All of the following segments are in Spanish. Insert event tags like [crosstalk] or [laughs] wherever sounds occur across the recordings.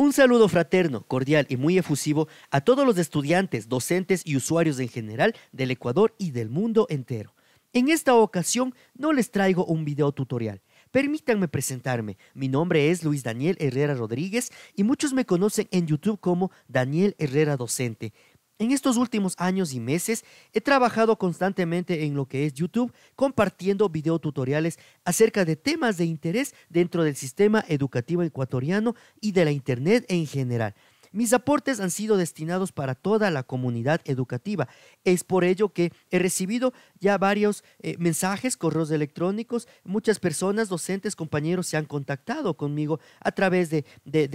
Un saludo fraterno, cordial y muy efusivo a todos los estudiantes, docentes y usuarios en general del Ecuador y del mundo entero. En esta ocasión no les traigo un video tutorial. Permítanme presentarme. Mi nombre es Luis Daniel Herrera Rodríguez y muchos me conocen en YouTube como Daniel Herrera Docente. En estos últimos años y meses he trabajado constantemente en lo que es YouTube, compartiendo videotutoriales acerca de temas de interés dentro del sistema educativo ecuatoriano y de la Internet en general. Mis aportes han sido destinados para toda la comunidad educativa. Es por ello que he recibido ya varios eh, mensajes, correos electrónicos. Muchas personas, docentes, compañeros se han contactado conmigo a través del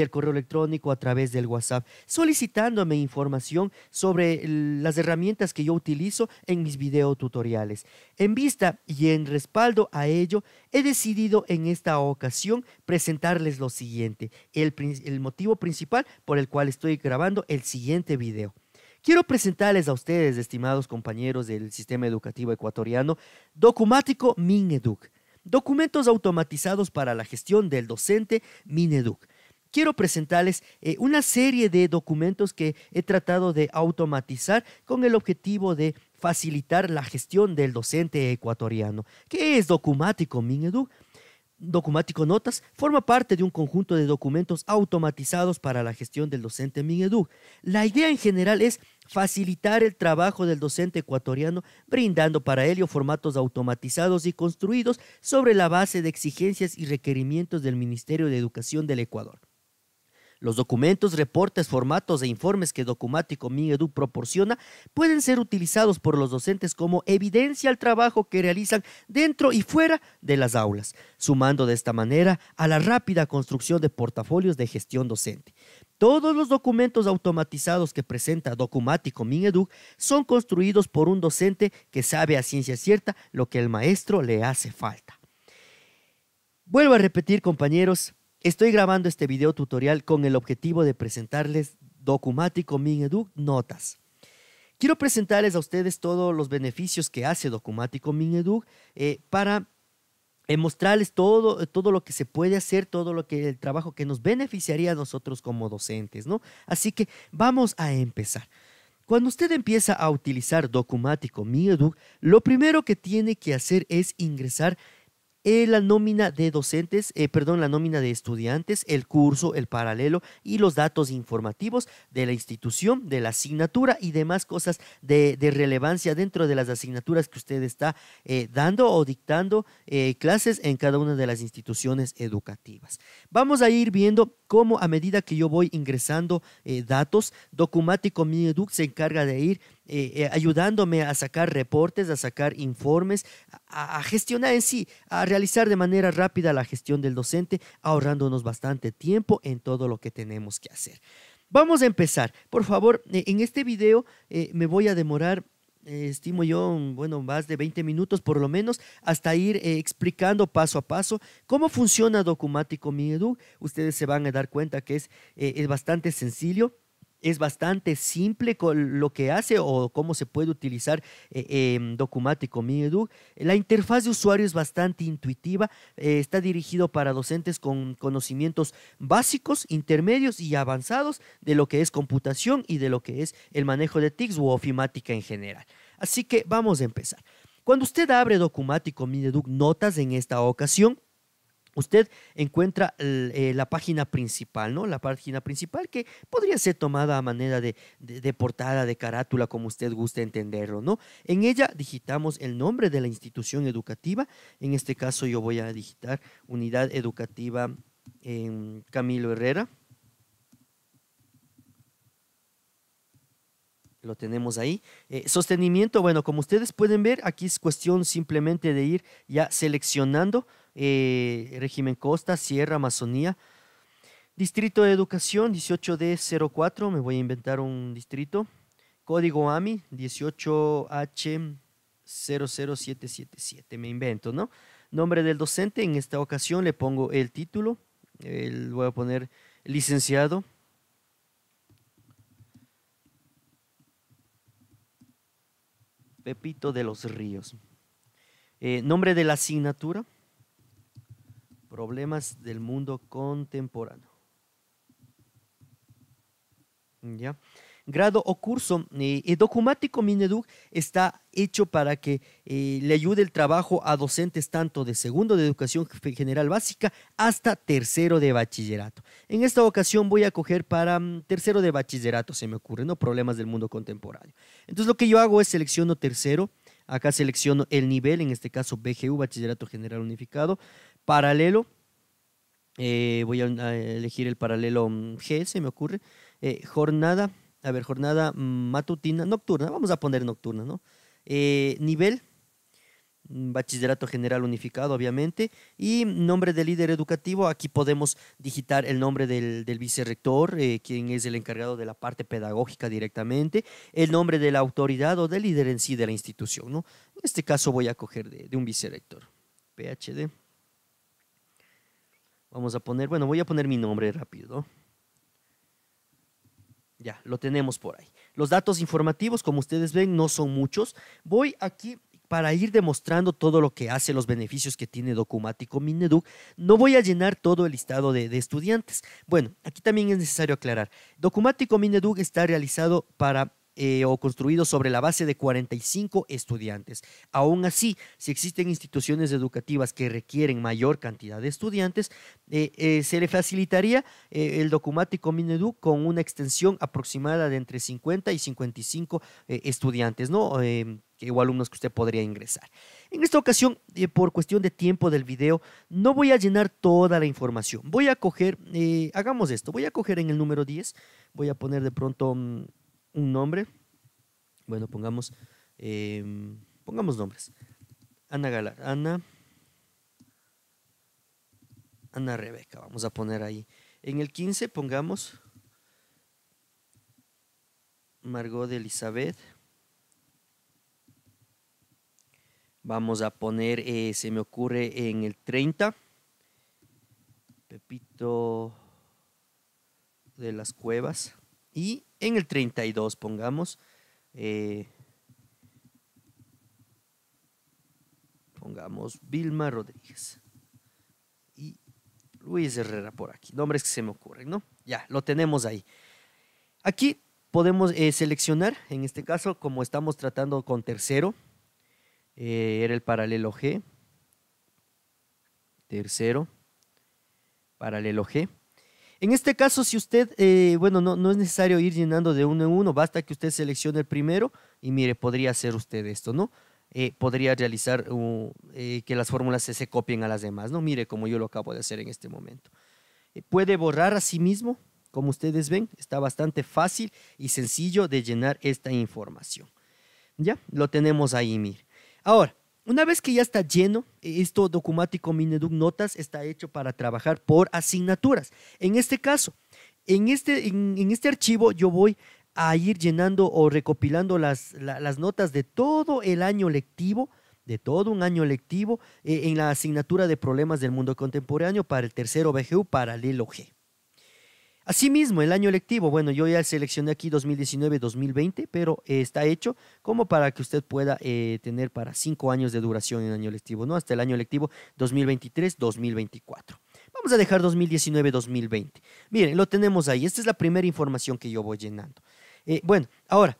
correo electrónico, a través del WhatsApp, solicitándome información sobre las herramientas que yo utilizo en mis videotutoriales. En vista y en respaldo a ello, he decidido en esta ocasión presentarles lo siguiente, el, motivo principal por el cual estoy grabando el siguiente video. Quiero presentarles a ustedes, estimados compañeros del sistema educativo ecuatoriano, Documático Mineduc, documentos automatizados para la gestión del docente Mineduc quiero presentarles eh, una serie de documentos que he tratado de automatizar con el objetivo de facilitar la gestión del docente ecuatoriano. ¿Qué es documático, minedu Documático Notas forma parte de un conjunto de documentos automatizados para la gestión del docente minedu La idea en general es facilitar el trabajo del docente ecuatoriano, brindando para ello formatos automatizados y construidos sobre la base de exigencias y requerimientos del Ministerio de Educación del Ecuador. Los documentos, reportes, formatos e informes que Documático Minedu proporciona pueden ser utilizados por los docentes como evidencia al trabajo que realizan dentro y fuera de las aulas, sumando de esta manera a la rápida construcción de portafolios de gestión docente. Todos los documentos automatizados que presenta Documático Minedu son construidos por un docente que sabe a ciencia cierta lo que el maestro le hace falta. Vuelvo a repetir, compañeros, Estoy grabando este video tutorial con el objetivo de presentarles Documático MinEduc Notas. Quiero presentarles a ustedes todos los beneficios que hace Documático MinEduc eh, para eh, mostrarles todo, todo lo que se puede hacer, todo lo que el trabajo que nos beneficiaría a nosotros como docentes, ¿no? Así que vamos a empezar. Cuando usted empieza a utilizar Documático MinEduc, lo primero que tiene que hacer es ingresar eh, la nómina de docentes, eh, perdón, la nómina de estudiantes, el curso, el paralelo y los datos informativos de la institución, de la asignatura y demás cosas de, relevancia dentro de las asignaturas que usted está eh, dando o dictando clases en cada una de las instituciones educativas. Vamos a ir viendo cómo a medida que yo voy ingresando datos, Documático MiEduc se encarga de ir eh, eh, ayudándome a sacar reportes, a sacar informes, a, gestionar en sí, a realizar de manera rápida la gestión del docente, ahorrándonos bastante tiempo en todo lo que tenemos que hacer. Vamos a empezar. Por favor, eh, en este video me voy a demorar estimo yo, bueno, más de 20 minutos por lo menos, hasta ir explicando paso a paso cómo funciona Documático Miedu. Ustedes se van a dar cuenta que es bastante sencillo es bastante simple con lo que hace o cómo se puede utilizar eh, eh, Documático La interfaz de usuario es bastante intuitiva, eh, está dirigido para docentes con conocimientos básicos, intermedios y avanzados de lo que es computación y de lo que es el manejo de TICs u ofimática en general. Así que vamos a empezar. Cuando usted abre Documático Mineduc Notas en esta ocasión, usted encuentra eh, la página principal, ¿no? La página principal que podría ser tomada a manera de, portada, de carátula, como usted guste entenderlo, ¿no? En ella digitamos el nombre de la institución educativa. En este caso yo voy a digitar Unidad Educativa en em, Camilo Herrera. lo tenemos ahí. Eh, sostenimiento, bueno, como ustedes pueden ver, aquí es cuestión simplemente de ir ya seleccionando eh, régimen costa, sierra, Amazonía. Distrito de Educación 18D04, me voy a inventar un distrito. Código AMI 18H00777, me invento, ¿no? Nombre del docente, en esta ocasión le pongo el título, el, eh, voy a poner licenciado. Pepito de los Ríos. Eh, nombre de la asignatura, problemas del mundo contemporáneo. ¿Ya? grado o curso. Eh, el documático Mineduc está hecho para que eh, le ayude el trabajo a docentes tanto de segundo de educación general básica hasta tercero de bachillerato. En esta ocasión voy a coger para mm, tercero de bachillerato, se me ocurre, ¿no? Problemas del mundo contemporáneo. Entonces lo que yo hago es selecciono tercero. Acá selecciono el nivel, en este caso BGU, Bachillerato General Unificado paralelo. Eh, voy a, elegir el paralelo mm, G, se me ocurre. Eh, jornada, a ver, jornada matutina, nocturna, vamos a poner nocturna, ¿no? Eh, nivel, mm, bachillerato general unificado, obviamente, y nombre del líder educativo, aquí podemos digitar el nombre del, del vicerrector, quien es el encargado de la parte pedagógica directamente, el nombre de la autoridad o del líder en sí de la institución, ¿no? En este caso voy a coger de, de un vicerrector, PhD. Vamos a poner, bueno, voy a poner mi nombre rápido. Ya, lo tenemos por ahí. Los datos informativos, como ustedes ven, no son muchos. Voy aquí para ir demostrando todo lo que hace, los beneficios que tiene Documático Mineduc, no voy a llenar todo el listado de, estudiantes. Bueno, aquí también es necesario aclarar. Documático Mineduc está realizado para eh, o construido sobre la base de 45 estudiantes. Aún así, si existen instituciones educativas que requieren mayor cantidad de estudiantes, eh, eh, se le facilitaría el documático Minedu con una extensión aproximada de entre 50 y 55 estudiantes, ¿no? o alumnos que usted podría ingresar. En esta ocasión, por cuestión de tiempo del video, no voy a llenar toda la información. Voy a coger, hagamos esto, voy a coger en el número 10, voy a poner de pronto... Mm, un nombre, bueno, pongamos, em, pongamos nombres. Ana Galar, Ana, Ana Rebeca, vamos a poner ahí. En el 15 pongamos Margot de Elizabeth. Vamos a poner, eh, se me ocurre en el 30, Pepito de las Cuevas. Y en el 32, pongamos. Eh, pongamos Vilma Rodríguez. Y Luis Herrera por aquí. Nombres que se me ocurren, ¿no? Ya, lo tenemos ahí. Aquí podemos eh, seleccionar, en este caso, como estamos tratando con tercero, eh, era el paralelo G. Tercero, paralelo G. En este caso, si usted, eh, bueno, no, es necesario ir llenando de uno en uno, basta que usted seleccione el primero y mire, podría hacer usted esto, ¿no? Eh, podría realizar eh, que las fórmulas se, se, copien a las demás, ¿no? Mire como yo lo acabo de hacer en este momento. puede borrar a sí mismo, como ustedes ven, está bastante fácil y sencillo de llenar esta información. Ya, lo tenemos ahí, mire. Ahora, una vez que ya está lleno, esto documático Mineduc Notas está hecho para trabajar por asignaturas. En este caso, en este, en, este archivo yo voy a ir llenando o recopilando las, las, notas de todo el año lectivo, de todo un año lectivo, eh, en la asignatura de problemas del mundo contemporáneo para el tercero BGU paralelo G. Asimismo, el año lectivo, bueno, yo ya seleccioné aquí 2019-2020, pero está hecho como para que usted pueda eh, tener para cinco años de duración en el año lectivo, ¿no? Hasta el año lectivo 2023-2024. Vamos a dejar 2019-2020. Miren, lo tenemos ahí. Esta es la primera información que yo voy llenando. Eh, bueno, ahora,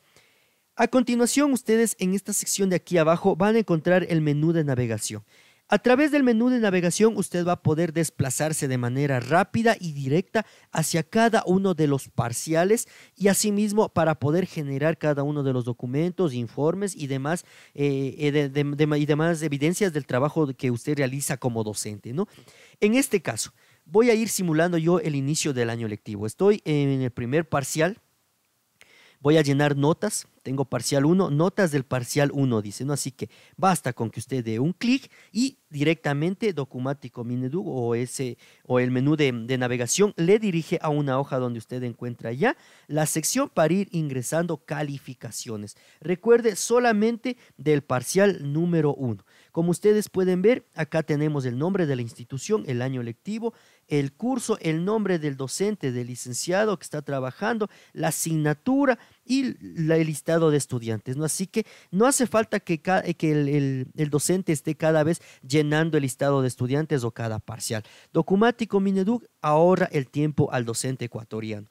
a continuación ustedes en esta sección de aquí abajo van a encontrar el menú de navegación. A través del menú de navegación usted va a poder desplazarse de manera rápida y directa hacia cada uno de los parciales y asimismo para poder generar cada uno de los documentos, informes y demás, eh, eh, y demás evidencias del trabajo que usted realiza como docente. ¿no? En este caso, voy a ir simulando yo el inicio del año lectivo. Estoy en el primer parcial voy a llenar notas, tengo parcial 1, notas del parcial 1, dice, ¿no? Así que basta con que usted dé un clic y directamente Documático Minedu o, ese, o el menú de, de, navegación le dirige a una hoja donde usted encuentra ya la sección para ir ingresando calificaciones. Recuerde solamente del parcial número 1. Como ustedes pueden ver, acá tenemos el nombre de la institución, el año lectivo, el curso, el nombre del docente, del licenciado que está trabajando, la asignatura y el listado de estudiantes. ¿no? Así que no hace falta que, el, el, docente esté cada vez llenando el listado de estudiantes o cada parcial. Documático Mineduc ahorra el tiempo al docente ecuatoriano.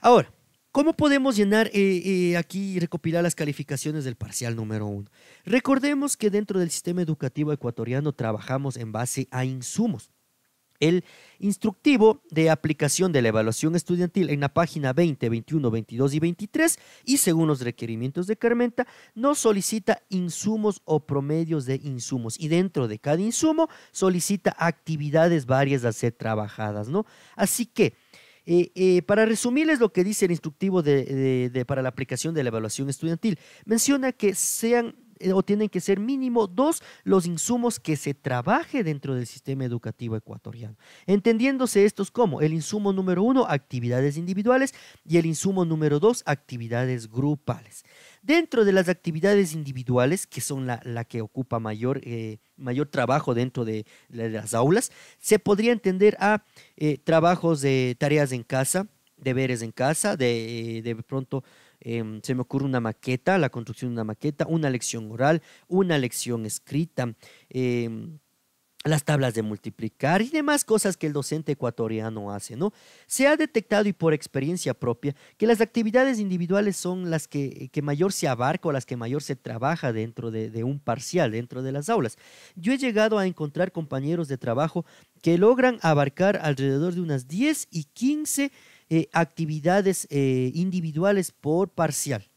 Ahora, ¿Cómo podemos llenar eh, eh, aquí y recopilar las calificaciones del parcial número uno? Recordemos que dentro del sistema educativo ecuatoriano trabajamos en base a insumos. El instructivo de aplicación de la evaluación estudiantil en la página 20, 21, 22 y 23 y según los requerimientos de Carmenta, no solicita insumos o promedios de insumos y dentro de cada insumo solicita actividades varias a ser trabajadas, ¿no? Así que eh, eh, para resumirles lo que dice el instructivo para la aplicación de la evaluación estudiantil, menciona que sean eh, o tienen que ser mínimo dos los insumos que se trabaje dentro del sistema educativo ecuatoriano, entendiéndose estos como el insumo número uno, actividades individuales, y el insumo número dos, actividades grupales. Dentro de las actividades individuales, que son la, que ocupa mayor, eh, mayor trabajo dentro de, las aulas, se podría entender a eh, trabajos de tareas en casa, deberes en casa, de, eh, de pronto em, se me ocurre una maqueta, la construcción de una maqueta, una lección oral, una lección escrita. Em, las tablas de multiplicar y demás cosas que el docente ecuatoriano hace, ¿no? Se ha detectado y por experiencia propia que las actividades individuales son las que, eh, mayor se abarca o las que mayor se trabaja dentro de, un parcial, dentro de las aulas. Yo he llegado a encontrar compañeros de trabajo que logran abarcar alrededor de unas 10 y 15 eh, actividades eh, individuales por parcial.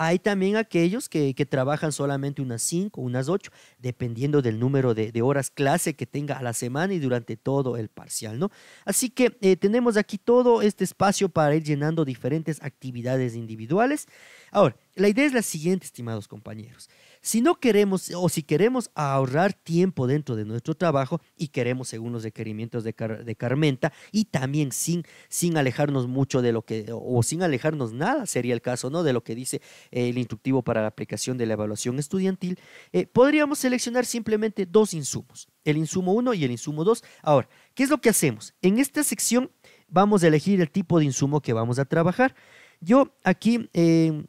Hay también aquellos que, trabajan solamente unas 5, unas 8, dependiendo del número de, horas clase que tenga a la semana y durante todo el parcial, ¿no? Así que eh, tenemos aquí todo este espacio para ir llenando diferentes actividades individuales. Ahora, la idea es la siguiente, estimados compañeros. Si no queremos o si queremos ahorrar tiempo dentro de nuestro trabajo y queremos según los requerimientos de, Carmenta y también sin, sin alejarnos mucho de lo que, o sin alejarnos nada sería el caso, ¿no? De lo que dice el instructivo para la aplicación de la evaluación estudiantil, eh, podríamos seleccionar simplemente dos insumos, el insumo 1 y el insumo 2. Ahora, ¿qué es lo que hacemos? En esta sección vamos a elegir el tipo de insumo que vamos a trabajar. Yo aquí eh,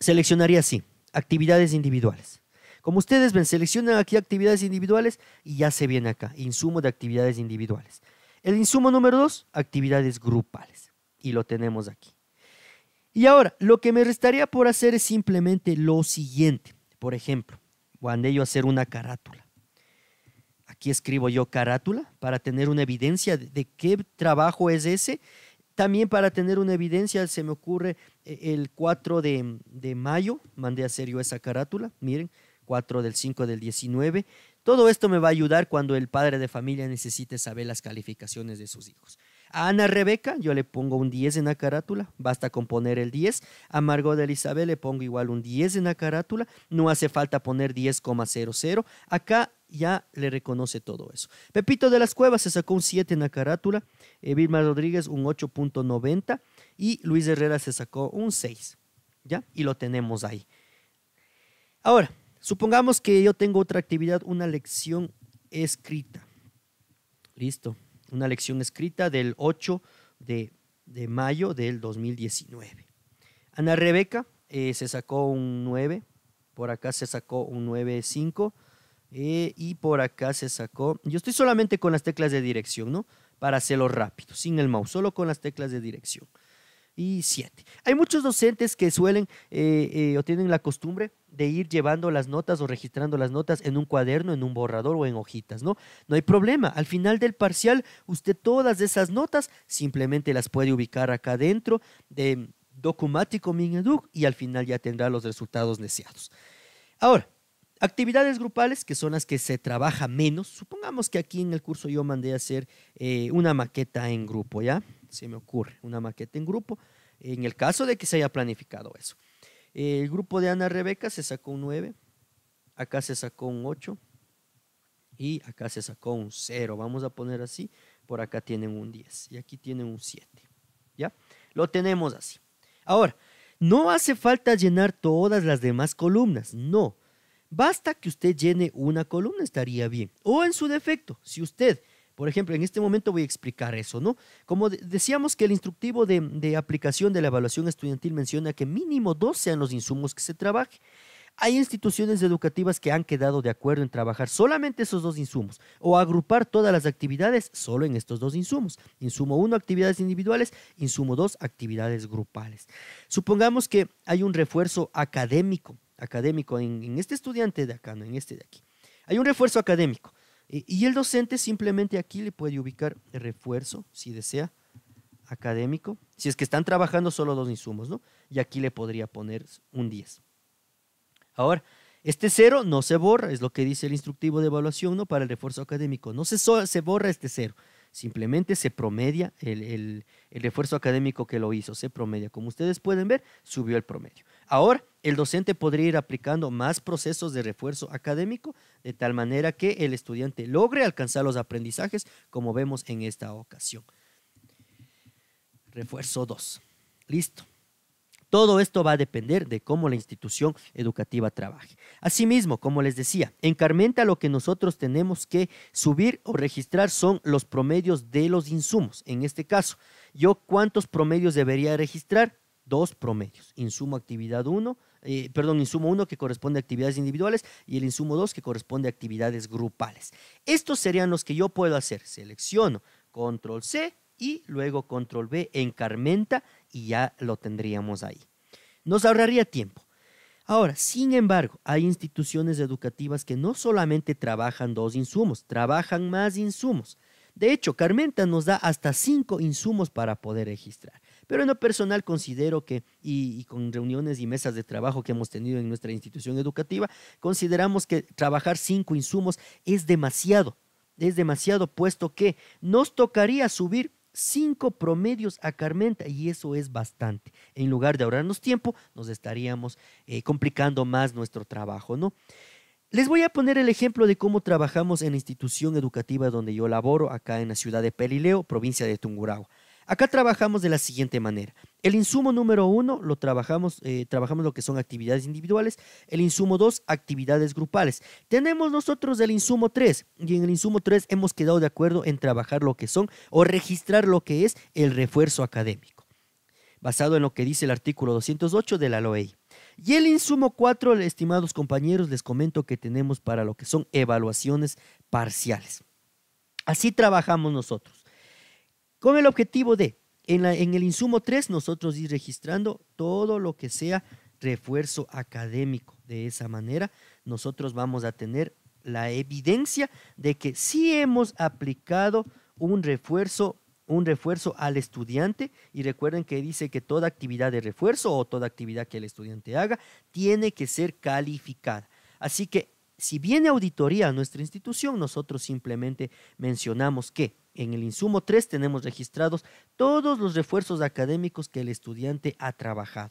seleccionaría así, actividades individuales. Como ustedes ven, seleccionan aquí actividades individuales y ya se viene acá, insumo de actividades individuales. El insumo número dos, actividades grupales. Y lo tenemos aquí. Y ahora, lo que me restaría por hacer es simplemente lo siguiente. Por ejemplo, cuando yo hacer una carátula. Aquí escribo yo carátula para tener una evidencia de qué trabajo es ese también para tener una evidencia, se me ocurre eh, el 4 de, mayo, mandé a hacer yo esa carátula, miren, 4 del 5 del 19. Todo esto me va a ayudar cuando el padre de familia necesite saber las calificaciones de sus hijos. A Ana Rebeca yo le pongo un 10 en la carátula, basta con poner el 10. A Margot de Elizabeth le pongo igual un 10 en la carátula, no hace falta poner 10,00. Acá ya le reconoce todo eso. Pepito de las Cuevas se sacó un 7 en la carátula, eh, Vilma Rodríguez un 8.90 y Luis Herrera se sacó un 6. ¿Ya? Y lo tenemos ahí. Ahora, supongamos que yo tengo otra actividad, una lección escrita. Listo una lección escrita del 8 de, mayo del 2019. Ana Rebeca eh, se sacó un 9, por acá se sacó un 9.5 eh, y por acá se sacó, yo estoy solamente con las teclas de dirección, ¿no? Para hacerlo rápido, sin el mouse, solo con las teclas de dirección y siete Hay muchos docentes que suelen eh, eh, o tienen la costumbre de ir llevando las notas o registrando las notas en un cuaderno, en un borrador o en hojitas, ¿no? No hay problema. Al final del parcial, usted todas esas notas simplemente las puede ubicar acá dentro de Documático Mineduc y al final ya tendrá los resultados deseados. Ahora, Actividades grupales, que son las que se trabaja menos. Supongamos que aquí en el curso yo mandé a hacer eh, una maqueta en grupo, ¿ya? Se me ocurre, una maqueta en grupo, en el caso de que se haya planificado eso. El grupo de Ana Rebeca se sacó un 9, acá se sacó un 8 y acá se sacó un 0, vamos a poner así, por acá tienen un 10 y aquí tienen un 7, ¿ya? Lo tenemos así. Ahora, no hace falta llenar todas las demás columnas, no. Basta que usted llene una columna, estaría bien. O en su defecto, si usted, por ejemplo, en este momento voy a explicar eso, ¿no? Como decíamos que el instructivo de, aplicación de la evaluación estudiantil menciona que mínimo dos sean los insumos que se trabaje. Hay instituciones educativas que han quedado de acuerdo en trabajar solamente esos dos insumos o agrupar todas las actividades solo en estos dos insumos. Insumo uno, actividades individuales, insumo dos, actividades grupales. Supongamos que hay un refuerzo académico académico en, este estudiante de acá, no en este de aquí. Hay un refuerzo académico. y el docente simplemente aquí le puede ubicar el refuerzo, si desea, académico. Si es que están trabajando solo dos insumos, ¿no? Y aquí le podría poner un 10. Ahora, este cero no se borra, es lo que dice el instructivo de evaluación, ¿no? Para el refuerzo académico. No se, se borra este cero. Simplemente se promedia el, refuerzo académico que lo hizo, se promedia. Como ustedes pueden ver, subió el promedio. Ahora, el docente podría ir aplicando más procesos de refuerzo académico de tal manera que el estudiante logre alcanzar los aprendizajes como vemos en esta ocasión. Refuerzo 2. Listo. Todo esto va a depender de cómo la institución educativa trabaje. Asimismo, como les decía, en Carmenta lo que nosotros tenemos que subir o registrar son los promedios de los insumos. En este caso, yo cuántos promedios debería registrar? Dos promedios. Insumo actividad 1, eh, perdón, insumo 1 que corresponde a actividades individuales y el insumo 2 que corresponde a actividades grupales. Estos serían los que yo puedo hacer. Selecciono control C y luego control B en Carmenta y ya lo tendríamos ahí. Nos ahorraría tiempo. Ahora, sin embargo, hay instituciones educativas que no solamente trabajan dos insumos, trabajan más insumos. De hecho, Carmenta nos da hasta cinco insumos para poder registrar. Pero en lo personal considero que, y, con reuniones y mesas de trabajo que hemos tenido en nuestra institución educativa, consideramos que trabajar cinco insumos es demasiado, es demasiado, puesto que nos tocaría subir cinco promedios a Carmenta y eso es bastante. En lugar de ahorrarnos tiempo, nos estaríamos eh, complicando más nuestro trabajo, ¿no? Les voy a poner el ejemplo de cómo trabajamos en la institución educativa donde yo laboro, acá en la ciudad de Pelileo, provincia de Tungurahua. Acá trabajamos de la siguiente manera. El insumo número uno lo trabajamos, eh, trabajamos lo que son actividades individuales. El insumo dos, actividades grupales. Tenemos nosotros el insumo tres y en el insumo tres hemos quedado de acuerdo en trabajar lo que son o registrar lo que es el refuerzo académico, basado en lo que dice el artículo 208 de la LOEI. Y el insumo cuatro, estimados compañeros, les comento que tenemos para lo que son evaluaciones parciales. Así trabajamos nosotros con el objetivo de, en, el insumo 3, nosotros ir registrando todo lo que sea refuerzo académico. De esa manera, nosotros vamos a tener la evidencia de que sí hemos aplicado un refuerzo un refuerzo al estudiante y recuerden que dice que toda actividad de refuerzo o toda actividad que el estudiante haga tiene que ser calificada. Así que si viene auditoría a nuestra institución, nosotros simplemente mencionamos que en el insumo 3 tenemos registrados todos los refuerzos académicos que el estudiante ha trabajado.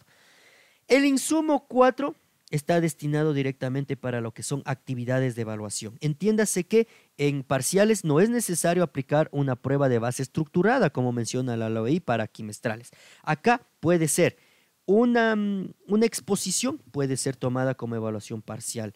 El insumo 4 está destinado directamente para lo que son actividades de evaluación. Entiéndase que en parciales no es necesario aplicar una prueba de base estructurada, como menciona la OEI para quimestrales. Acá puede ser mm, una exposición, puede ser tomada como evaluación parcial.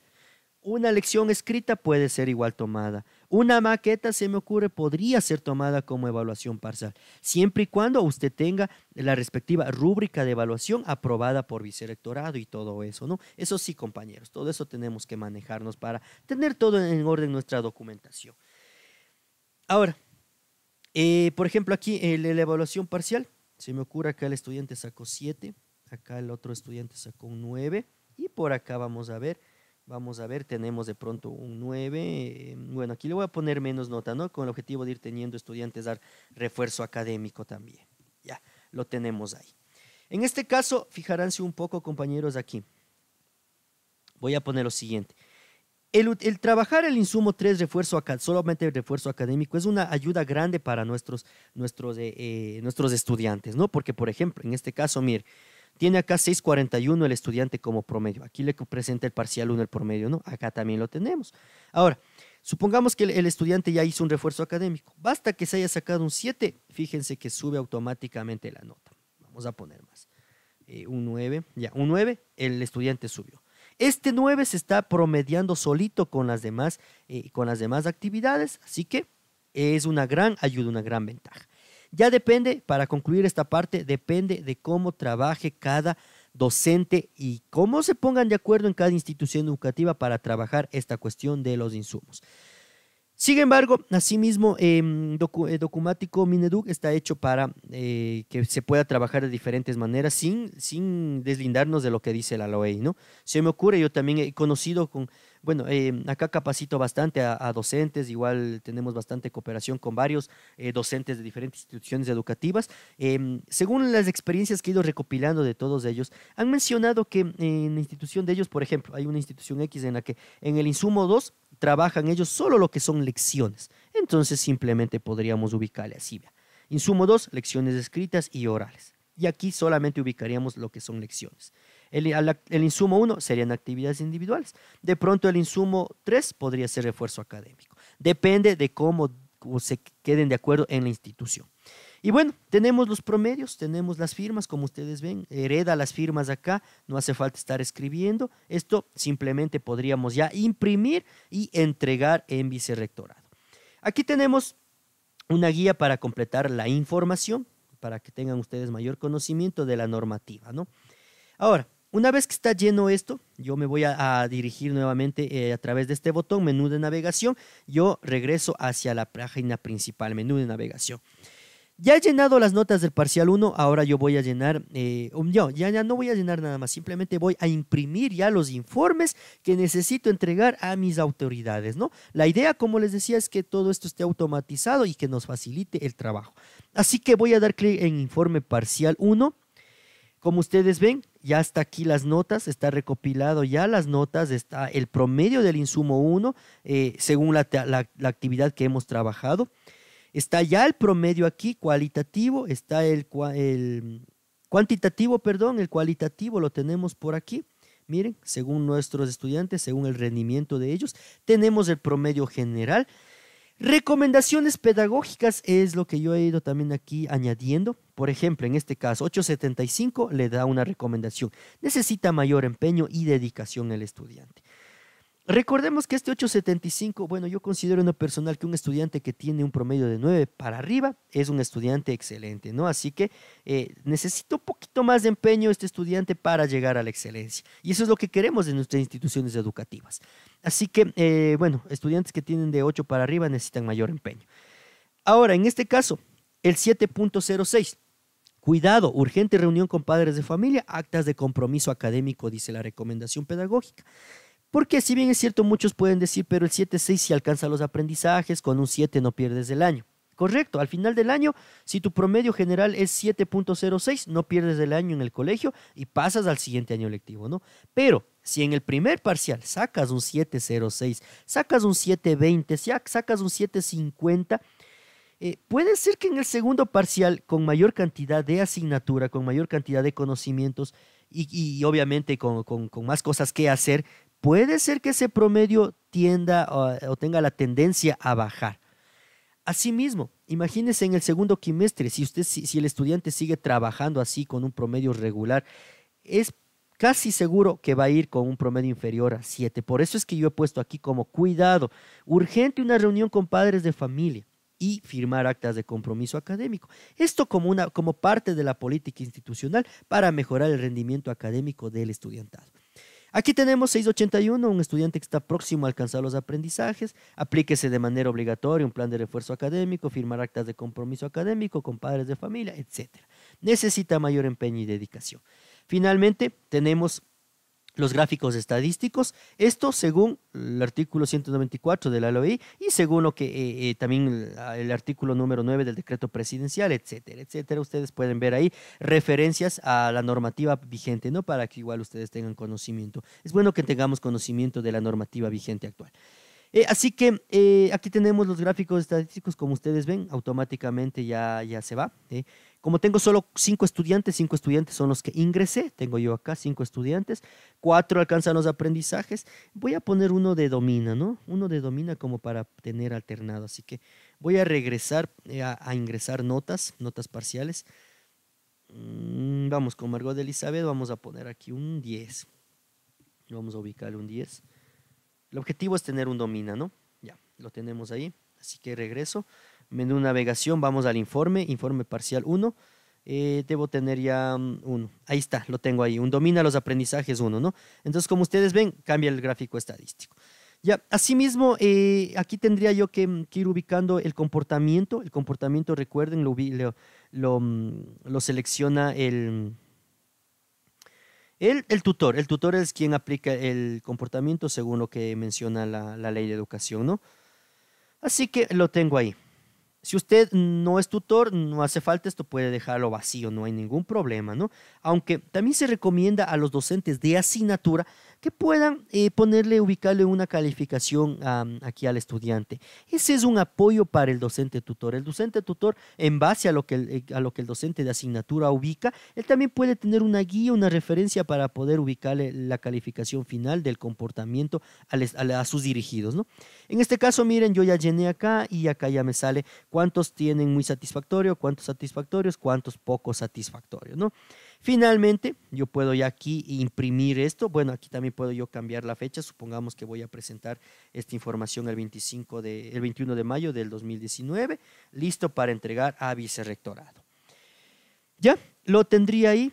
Una lección escrita puede ser igual tomada. Una maqueta, se me ocurre, podría ser tomada como evaluación parcial, siempre y cuando usted tenga la respectiva rúbrica de evaluación aprobada por vicerectorado y todo eso, ¿no? Eso sí, compañeros, todo eso tenemos que manejarnos para tener todo en orden nuestra documentación. Ahora, eh, por ejemplo, aquí la evaluación parcial, se me ocurre acá el estudiante sacó 7, acá el otro estudiante sacó 9 y por acá vamos a ver Vamos a ver, tenemos de pronto un 9. Em, bueno, aquí le voy a poner menos nota, ¿no? Con el objetivo de ir teniendo estudiantes dar refuerzo académico también. Ya, lo tenemos ahí. En este caso, fijaránse un poco, compañeros, aquí. Voy a poner lo siguiente. El, trabajar el insumo 3, refuerzo solamente el refuerzo académico, es una ayuda grande para nuestros, nuestros, eh, eh, nuestros estudiantes, ¿no? Porque, por ejemplo, en este caso, mire, tiene acá 6.41 el estudiante como promedio. Aquí le presenta el parcial 1 el promedio, ¿no? Acá también lo tenemos. Ahora, supongamos que el, estudiante ya hizo un refuerzo académico. Basta que se haya sacado un 7, fíjense que sube automáticamente la nota. Vamos a poner más. Eh, un 9, ya, un 9, el estudiante subió. Este 9 se está promediando solito con las demás, eh, con las demás actividades, así que es una gran ayuda, una gran ventaja. Ya depende, para concluir esta parte, depende de cómo trabaje cada docente y cómo se pongan de acuerdo en cada institución educativa para trabajar esta cuestión de los insumos. Sin embargo, asimismo, el em, eh, Documático Mineduc está hecho para eh, que se pueda trabajar de diferentes maneras sin, sin deslindarnos de lo que dice la LOEI, ¿no? Se me ocurre, yo también he conocido con bueno, em, acá capacito bastante a, docentes, igual tenemos bastante cooperación con varios eh, docentes de diferentes instituciones educativas. Em, según las experiencias que he ido recopilando de todos ellos, han mencionado que en la institución de ellos, por ejemplo, hay una institución X en la que en el insumo 2 trabajan ellos solo lo que son lecciones. Entonces simplemente podríamos ubicarle así. Insumo 2, lecciones escritas y orales. Y aquí solamente ubicaríamos lo que son lecciones. El, insumo 1 serían actividades individuales. De pronto el insumo 3 podría ser refuerzo académico. Depende de cómo, se queden de acuerdo en la institución. Y bueno, tenemos los promedios, tenemos las firmas, como ustedes ven, hereda las firmas acá, no hace falta estar escribiendo. Esto simplemente podríamos ya imprimir y entregar en vicerrectorado. Aquí tenemos una guía para completar la información, para que tengan ustedes mayor conocimiento de la normativa, ¿no? Ahora, una vez que está lleno esto, yo me voy a, dirigir nuevamente eh, a través de este botón, menú de navegación. Yo regreso hacia la página principal, menú de navegación. Ya he llenado las notas del parcial 1, ahora yo voy a llenar, eh, um, no, ya, ya no voy a llenar nada más, simplemente voy a imprimir ya los informes que necesito entregar a mis autoridades, ¿no? La idea, como les decía, es que todo esto esté automatizado y que nos facilite el trabajo. Así que voy a dar clic en informe parcial 1. Como ustedes ven, ya está aquí las notas, está recopilado ya las notas, está el promedio del insumo 1 eh, según la, actividad que hemos trabajado. Está ya el promedio aquí cualitativo, está el cuantitativo, perdón, el cualitativo lo tenemos por aquí. Miren, según nuestros estudiantes, según el rendimiento de ellos, tenemos el promedio general Recomendaciones pedagógicas es lo que yo he ido también aquí añadiendo. Por ejemplo, en este caso, 875 le da una recomendación. Necesita mayor empeño y dedicación el estudiante. Recordemos que este 875, bueno, yo considero en lo personal que un estudiante que tiene un promedio de 9 para arriba es un estudiante excelente, ¿no? Así que necesito eh, necesita un poquito más de empeño este estudiante para llegar a la excelencia. Y eso es lo que queremos en nuestras instituciones educativas. Así que, eh, bueno, estudiantes que tienen de 8 para arriba necesitan mayor empeño. Ahora, en este caso, el 7.06. Cuidado, urgente reunión con padres de familia, actas de compromiso académico, dice la recomendación pedagógica. Porque si bien es cierto, muchos pueden decir, pero el 7.6 si alcanza los aprendizajes, con un 7 no pierdes el año. Correcto, al final del año, si tu promedio general es 7.06, no pierdes el año en el colegio y pasas al siguiente año lectivo, ¿no? Pero si en el primer parcial sacas un 7.06, sacas un 7.20, sacas un 7.50, eh, puede ser que en el segundo parcial, con mayor cantidad de asignatura, con mayor cantidad de conocimientos y, obviamente con, más cosas que hacer, puede ser que ese promedio tienda o, tenga la tendencia a bajar. Asimismo, imagínese en el segundo quimestre, si, usted, si, el estudiante sigue trabajando así con un promedio regular, es casi seguro que va a ir con un promedio inferior a 7. Por eso es que yo he puesto aquí como cuidado, urgente una reunión con padres de familia y firmar actas de compromiso académico. Esto como, parte de la política institucional para mejorar el rendimiento académico del estudiantado. Aquí tenemos 681, un estudiante que está próximo a alcanzar los aprendizajes, aplíquese de manera obligatoria un plan de refuerzo académico, firmar actas de compromiso académico con padres de familia, etc. Necesita mayor empeño y dedicación. Finalmente, tenemos los gráficos estadísticos, esto según el artículo 194 de la LOI y según lo que eh, eh, también el artículo número 9 del decreto presidencial, etcétera, etcétera. Ustedes pueden ver ahí referencias a la normativa vigente, ¿no? Para que igual ustedes tengan conocimiento. Es bueno que tengamos conocimiento de la normativa vigente actual. Eh, así que aquí tenemos los gráficos estadísticos, como ustedes ven, automáticamente ya, ya se va. Eh. Como tengo solo cinco estudiantes, cinco estudiantes son los que ingresé, tengo yo acá cinco estudiantes, cuatro alcanzan los aprendizajes, voy a poner uno de domina, ¿no? Uno de domina como para tener alternado, así que voy a regresar eh, a, ingresar notas, notas parciales. Mm, vamos con Margot de Elizabeth, vamos a poner aquí un 10. Vamos a ubicarle un 10. El objetivo es tener un domina, ¿no? Ya, lo tenemos ahí. Así que regreso. Menú navegación, vamos al informe, informe parcial 1. Eh, debo tener ya mm, uno. Ahí está, lo tengo ahí. Un domina los aprendizajes 1, ¿no? Entonces, como ustedes ven, cambia el gráfico estadístico. Ya, asimismo, eh, aquí tendría yo mm, que, ir ubicando el comportamiento. El comportamiento, recuerden, lo, mm, selecciona el, el, tutor. El tutor es quien aplica el comportamiento según lo que menciona la, la ley de educación, ¿no? Así que lo tengo ahí. Si usted no es tutor, no hace falta, esto puede dejarlo vacío, no hay ningún problema, ¿no? Aunque también se recomienda a los docentes de asignatura que puedan eh, ponerle, ubicarle una calificación aquí al estudiante. Ese es un apoyo para el docente tutor. El docente tutor, en base a lo que el, eh, a lo que el docente de asignatura ubica, él también puede tener una guía, una referencia para poder ubicarle la calificación final del comportamiento a, sus dirigidos. ¿no? En este caso, miren, yo ya llené acá y acá ya me sale cuántos tienen muy satisfactorio, cuántos satisfactorios, cuántos poco satisfactorios. ¿no? Finalmente, yo puedo ya aquí imprimir esto. Bueno, aquí también puedo yo cambiar la fecha. Supongamos que voy a presentar esta información el, 21 de mayo del 2019. Listo para entregar a vicerrectorado. Ya, lo tendría ahí.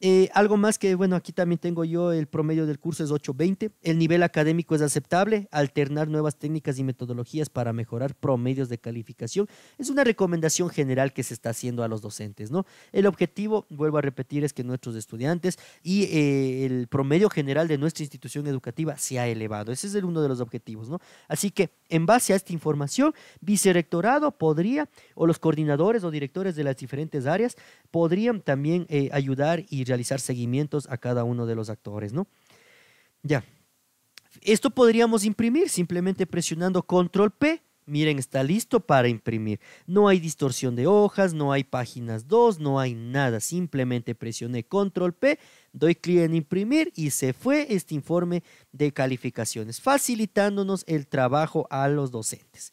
Eh, algo más que, bueno, aquí también tengo yo, el promedio del curso es 8.20, el nivel académico es aceptable, alternar nuevas técnicas y metodologías para mejorar promedios de calificación es una recomendación general que se está haciendo a los docentes, ¿no? El objetivo, vuelvo a repetir, es que nuestros estudiantes y eh, el promedio general de nuestra institución educativa se ha elevado, ese es el, uno de los objetivos, ¿no? Así que, en base a esta información, vicerectorado podría, o los coordinadores o directores de las diferentes áreas, podrían también eh, ayudar y realizar seguimientos a cada uno de los actores, ¿no? Ya. Esto podríamos imprimir simplemente presionando control P. Miren, está listo para imprimir. No hay distorsión de hojas, no hay páginas 2, no hay nada. Simplemente presioné control P, doy clic en imprimir y se fue este informe de calificaciones, facilitándonos el trabajo a los docentes.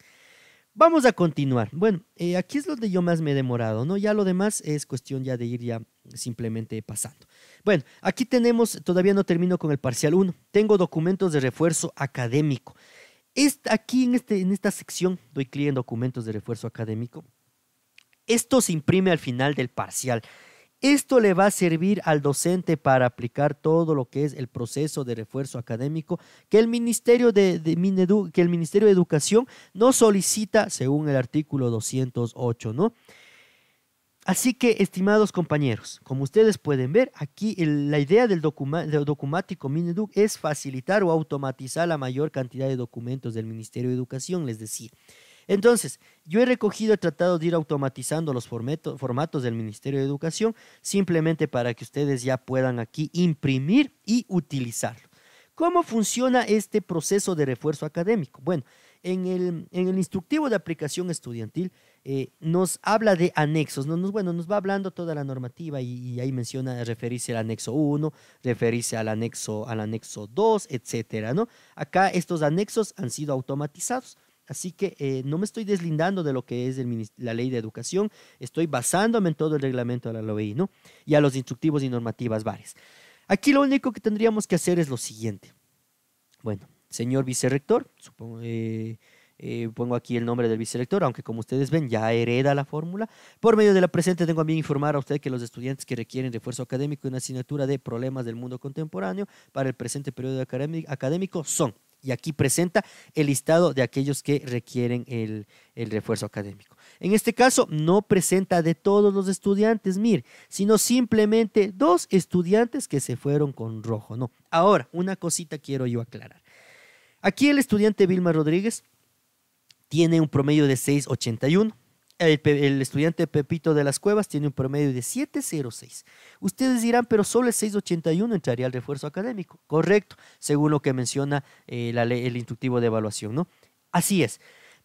Vamos a continuar. Bueno, eh, aquí es donde yo más me he demorado, ¿no? Ya lo demás es cuestión ya de ir ya simplemente pasando. Bueno, aquí tenemos, todavía no termino con el parcial 1, tengo documentos de refuerzo académico. aquí en, este, en esta sección doy clic en documentos de refuerzo académico. Esto se imprime al final del parcial. Esto le va a servir al docente para aplicar todo lo que es el proceso de refuerzo académico que el Ministerio de, que el Educación no solicita según el artículo 208, ¿no? Así que, estimados compañeros, como ustedes pueden ver, aquí la idea del, documático Mineduc es facilitar o automatizar la mayor cantidad de documentos del Ministerio de Educación, les decía. Entonces, yo he recogido, he tratado de ir automatizando los formatos del Ministerio de Educación simplemente para que ustedes ya puedan aquí imprimir y utilizarlo. ¿Cómo funciona este proceso de refuerzo académico? Bueno, en el, instructivo de aplicación estudiantil eh, nos habla de anexos, nos, bueno, nos va hablando toda la normativa y, ahí menciona referirse al anexo 1, referirse al anexo, al anexo 2, etcétera, ¿no? Acá estos anexos han sido automatizados. Así que eh, no me estoy deslindando de lo que es la ley de educación, estoy basándome en todo el reglamento de la LOEI ¿no? y a los instructivos y normativas varias. Aquí lo único que tendríamos que hacer es lo siguiente. Bueno, señor vicerrector, eh, eh, pongo aquí el nombre del vicerrector, aunque como ustedes ven ya hereda la fórmula. Por medio de la presente tengo a bien informar a usted que los estudiantes que requieren refuerzo académico en una asignatura de problemas del mundo contemporáneo para el presente periodo académico son y aquí presenta el listado de aquellos que requieren el, el, refuerzo académico. En este caso, no presenta de todos los estudiantes, MIR, sino simplemente dos estudiantes que se fueron con rojo. No. Ahora, una cosita quiero yo aclarar. Aquí el estudiante Vilma Rodríguez tiene un promedio de 681 el, estudiante Pepito de las Cuevas tiene un promedio de 7.06. Ustedes dirán, pero solo el 6.81 entraría al refuerzo académico. Correcto, según lo que menciona eh, el instructivo de evaluación, ¿no? Así es.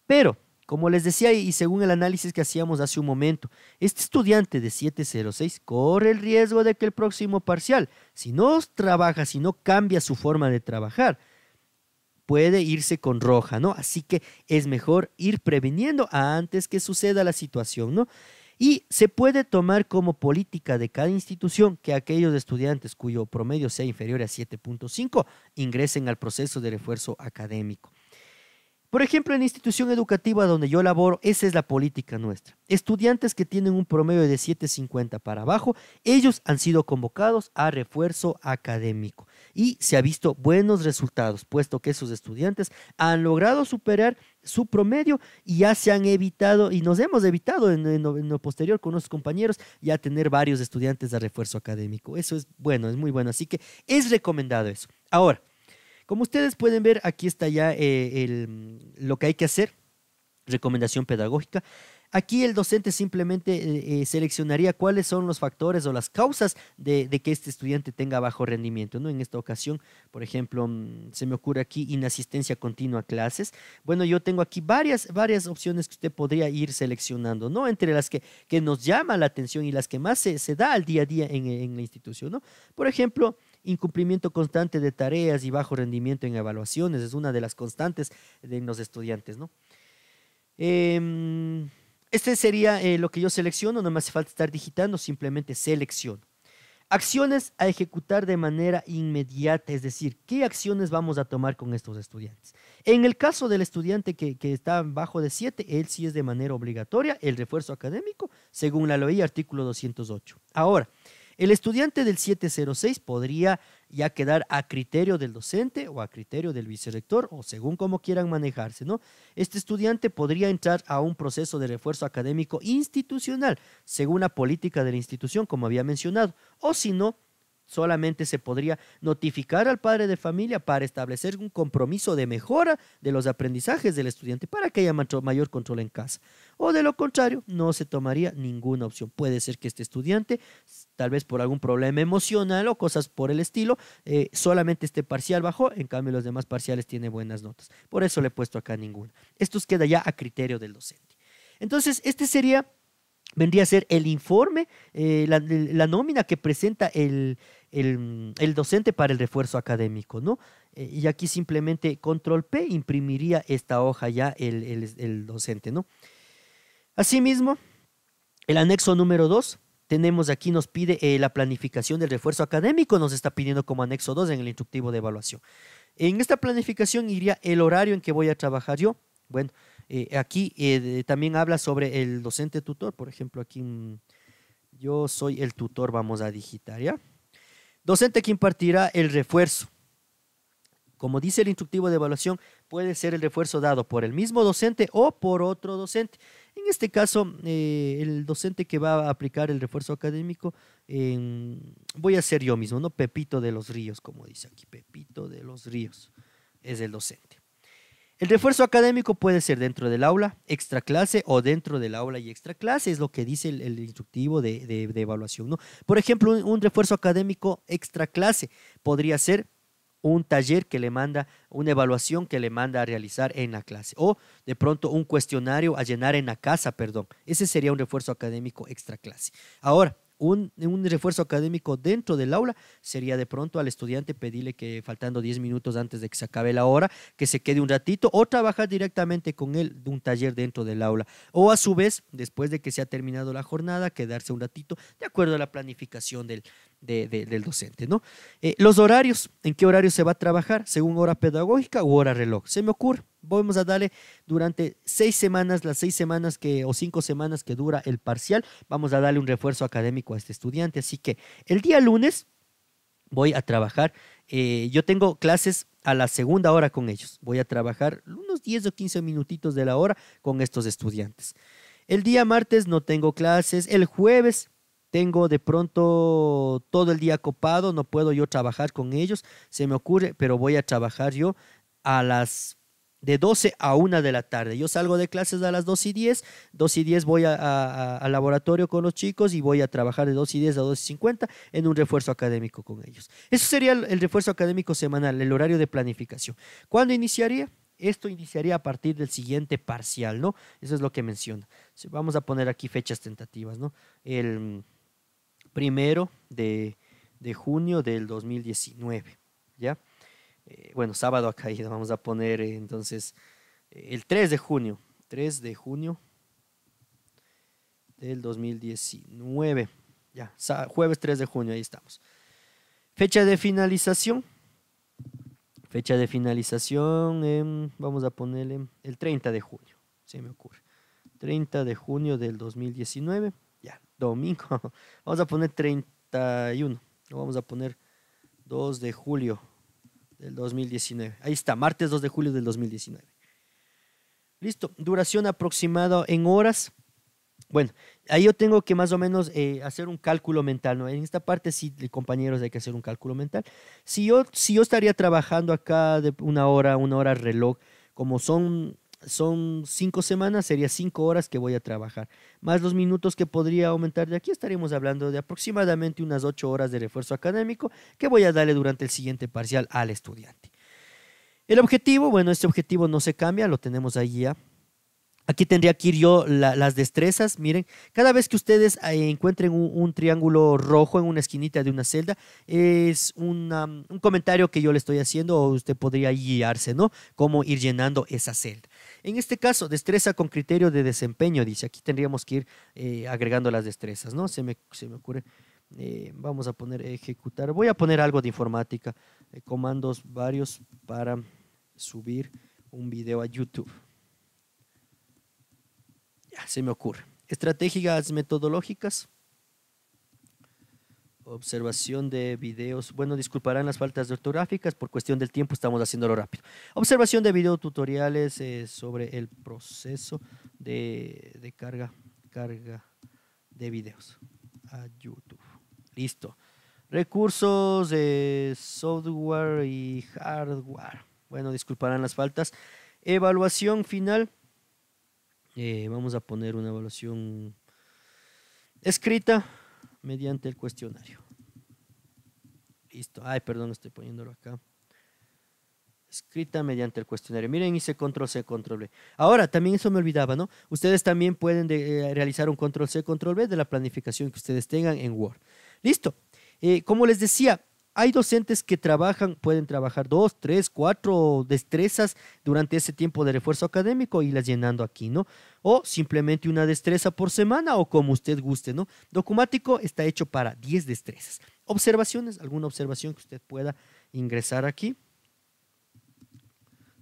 Pero, como les decía y según el análisis que hacíamos hace un momento, este estudiante de 7.06 corre el riesgo de que el próximo parcial, si no trabaja, si no cambia su forma de trabajar, puede irse con roja, ¿no? Así que es mejor ir previniendo antes que suceda la situación, ¿no? Y se puede tomar como política de cada institución que aquellos estudiantes cuyo promedio sea inferior a 7.5 ingresen al proceso de refuerzo académico. Por ejemplo, en la institución educativa donde yo laboro, esa es la política nuestra. Estudiantes que tienen un promedio de 7.50 para abajo, ellos han sido convocados a refuerzo académico y se ha visto buenos resultados, puesto que sus estudiantes han logrado superar su promedio y ya se han evitado, y nos hemos evitado en, lo posterior con nuestros compañeros, ya tener varios estudiantes de refuerzo académico. Eso es bueno, es muy bueno. Así que es recomendado eso. Ahora, como ustedes pueden ver, aquí está ya eh, lo que hay que hacer, recomendación pedagógica. Aquí el docente simplemente eh, eh, seleccionaría cuáles son los factores o las causas de, que este estudiante tenga bajo rendimiento. ¿no? En esta ocasión, por ejemplo, mm, se me ocurre aquí inasistencia continua a clases. Bueno, yo tengo aquí varias, varias opciones que usted podría ir seleccionando, ¿no? entre las que, que nos llama la atención y las que más se, da al día a día en, la institución. ¿no? Por ejemplo, incumplimiento constante de tareas y bajo rendimiento en evaluaciones es una de las constantes de los estudiantes, ¿no? Em, este sería eh, lo que yo selecciono, no me hace falta estar digitando, simplemente selecciono. Acciones a ejecutar de manera inmediata, es decir, ¿qué acciones vamos a tomar con estos estudiantes? En el caso del estudiante que, que está bajo de 7, él sí es de manera obligatoria el refuerzo académico, según la ley artículo 208. Ahora, el estudiante del 706 podría ya quedar a criterio del docente o a criterio del vicerrector o según como quieran manejarse, ¿no? Este estudiante podría entrar a un proceso de refuerzo académico institucional según la política de la institución, como había mencionado, o si no, solamente se podría notificar al padre de familia para establecer un compromiso de mejora de los aprendizajes del estudiante para que haya mayor control en casa. O de lo contrario, no se tomaría ninguna opción. Puede ser que este estudiante, tal vez por algún problema emocional o cosas por el estilo, eh, solamente este parcial bajó, en cambio los demás parciales tienen buenas notas. Por eso le he puesto acá ninguna. Esto queda ya a criterio del docente. Entonces, este sería vendría a ser el informe, eh, la, nómina que presenta el, el, docente para el refuerzo académico, ¿no? Eh, y aquí simplemente control P imprimiría esta hoja ya el, docente, ¿no? Asimismo, el anexo número 2 tenemos aquí, nos pide eh, la planificación del refuerzo académico, nos está pidiendo como anexo 2 en el instructivo de evaluación. En esta planificación iría el horario en que voy a trabajar yo. Bueno, eh, aquí también habla sobre el docente tutor, por ejemplo, aquí mm, yo soy el tutor, vamos a digitar, ¿ya? Docente que impartirá el refuerzo. Como dice el instructivo de evaluación, puede ser el refuerzo dado por el mismo docente o por otro docente. En este caso, eh, el docente que va a aplicar el refuerzo académico voy a ser yo mismo, ¿no? Pepito de los Ríos, como dice aquí, Pepito de los Ríos es el docente. El refuerzo académico puede ser dentro del aula, extra clase o dentro del aula y extra clase, es lo que dice el, instructivo de, evaluación. Por ejemplo, un, un refuerzo académico extra clase podría ser un taller que le manda, una evaluación que le manda a realizar en la clase o de pronto un cuestionario a llenar en la casa, perdón. Ese sería un refuerzo académico extra clase. Ahora, un, refuerzo académico dentro del aula sería de pronto al estudiante pedirle que faltando 10 minutos antes de que se acabe la hora, que se quede un ratito o trabajar directamente con él de un taller dentro del aula. O a su vez, después de que se ha terminado la jornada, quedarse un ratito de acuerdo a la planificación del, del docente. ¿no? Eh, los horarios, en qué horario se va a trabajar, según hora pedagógica o hora reloj. Se me ocurre, vamos a darle durante seis semanas, las seis semanas que, o cinco semanas que dura el parcial, vamos a darle un refuerzo académico a este estudiante. Así que el día lunes voy a trabajar. Eh, yo tengo clases a la segunda hora con ellos. Voy a trabajar unos 10 o 15 minutitos de la hora con estos estudiantes. El día martes no tengo clases. El jueves tengo de pronto todo el día copado, no puedo yo trabajar con ellos, se me ocurre, pero voy a trabajar yo a las de 12 a 1 de la tarde. Yo salgo de clases a las 2 y 10, 2 y 10 voy al laboratorio con los chicos y voy a trabajar de 2 y 10 a 2 y 50 en un refuerzo académico con ellos. Eso sería el, el refuerzo académico semanal, el horario de planificación. ¿Cuándo iniciaría? Esto iniciaría a partir del siguiente parcial, ¿no? Eso es lo que menciona. Vamos a poner aquí fechas tentativas, ¿no? El primero de, junio del 2019. ¿ya? Eh, bueno, sábado acá [laughs] vamos a poner eh, entonces eh, el 3 de junio, 3 de junio del 2019. Ya, jueves 3 de junio, ahí estamos. Fecha de finalización. Fecha de finalización, vamos a ponerle el 30 de junio, se me ocurre. 30 de junio del 2019 domingo. [laughs] Vamos a poner 31. vamos a poner 2 de julio del 2019. Ahí está, martes 2 de julio del 2019. Listo. Duración aproximada en horas. Bueno, ahí yo tengo que más o menos eh, hacer un cálculo mental, ¿no? En esta parte sí, compañeros, hay que hacer un cálculo mental. Si yo, si yo estaría trabajando acá de una hora, una hora reloj, como son son cinco semanas, sería cinco horas que voy a trabajar. Más los minutos que podría aumentar de aquí, estaríamos hablando de aproximadamente unas ocho horas de refuerzo académico que voy a darle durante el siguiente parcial al estudiante. El objetivo, bueno, este objetivo no se cambia, lo tenemos ahí ya. Aquí tendría que ir yo las destrezas. Miren, cada vez que ustedes eh, encuentren un, triángulo rojo en una esquinita de una celda, es un comentario que yo le estoy haciendo o usted podría guiarse, ¿no? Cómo ir llenando esa celda. En este caso, destreza con criterio de desempeño, dice. Aquí tendríamos que ir eh, agregando las destrezas, ¿no? Se me, ocurre. Eh, vamos a poner ejecutar. Voy a poner algo de informática. Eh, comandos varios para subir un video a YouTube. Ya, se me ocurre. Estrategias metodológicas. Observación de videos. Bueno, disculparán las faltas ortográficas por cuestión del tiempo, estamos haciéndolo rápido. Observación de video tutoriales eh, sobre el proceso de, carga, carga de videos a YouTube. Listo. Recursos de software y hardware. Bueno, disculparán las faltas. Evaluación final. Eh, vamos a poner una evaluación escrita mediante el cuestionario. Listo. Ay, perdón, estoy poniéndolo acá. Escrita mediante el cuestionario. Miren, hice control C, control B. Ahora, también eso me olvidaba, ¿no? Ustedes también pueden eh, realizar un control C, control B de la planificación que ustedes tengan en Word. Listo. Eh, como les decía, hay docentes que trabajan, pueden trabajar dos, tres, cuatro destrezas durante ese tiempo de refuerzo académico y las llenando aquí, ¿no? O simplemente una destreza por semana o como usted guste, ¿no? Documático está hecho para 10 destrezas. Observaciones, alguna observación que usted pueda ingresar aquí.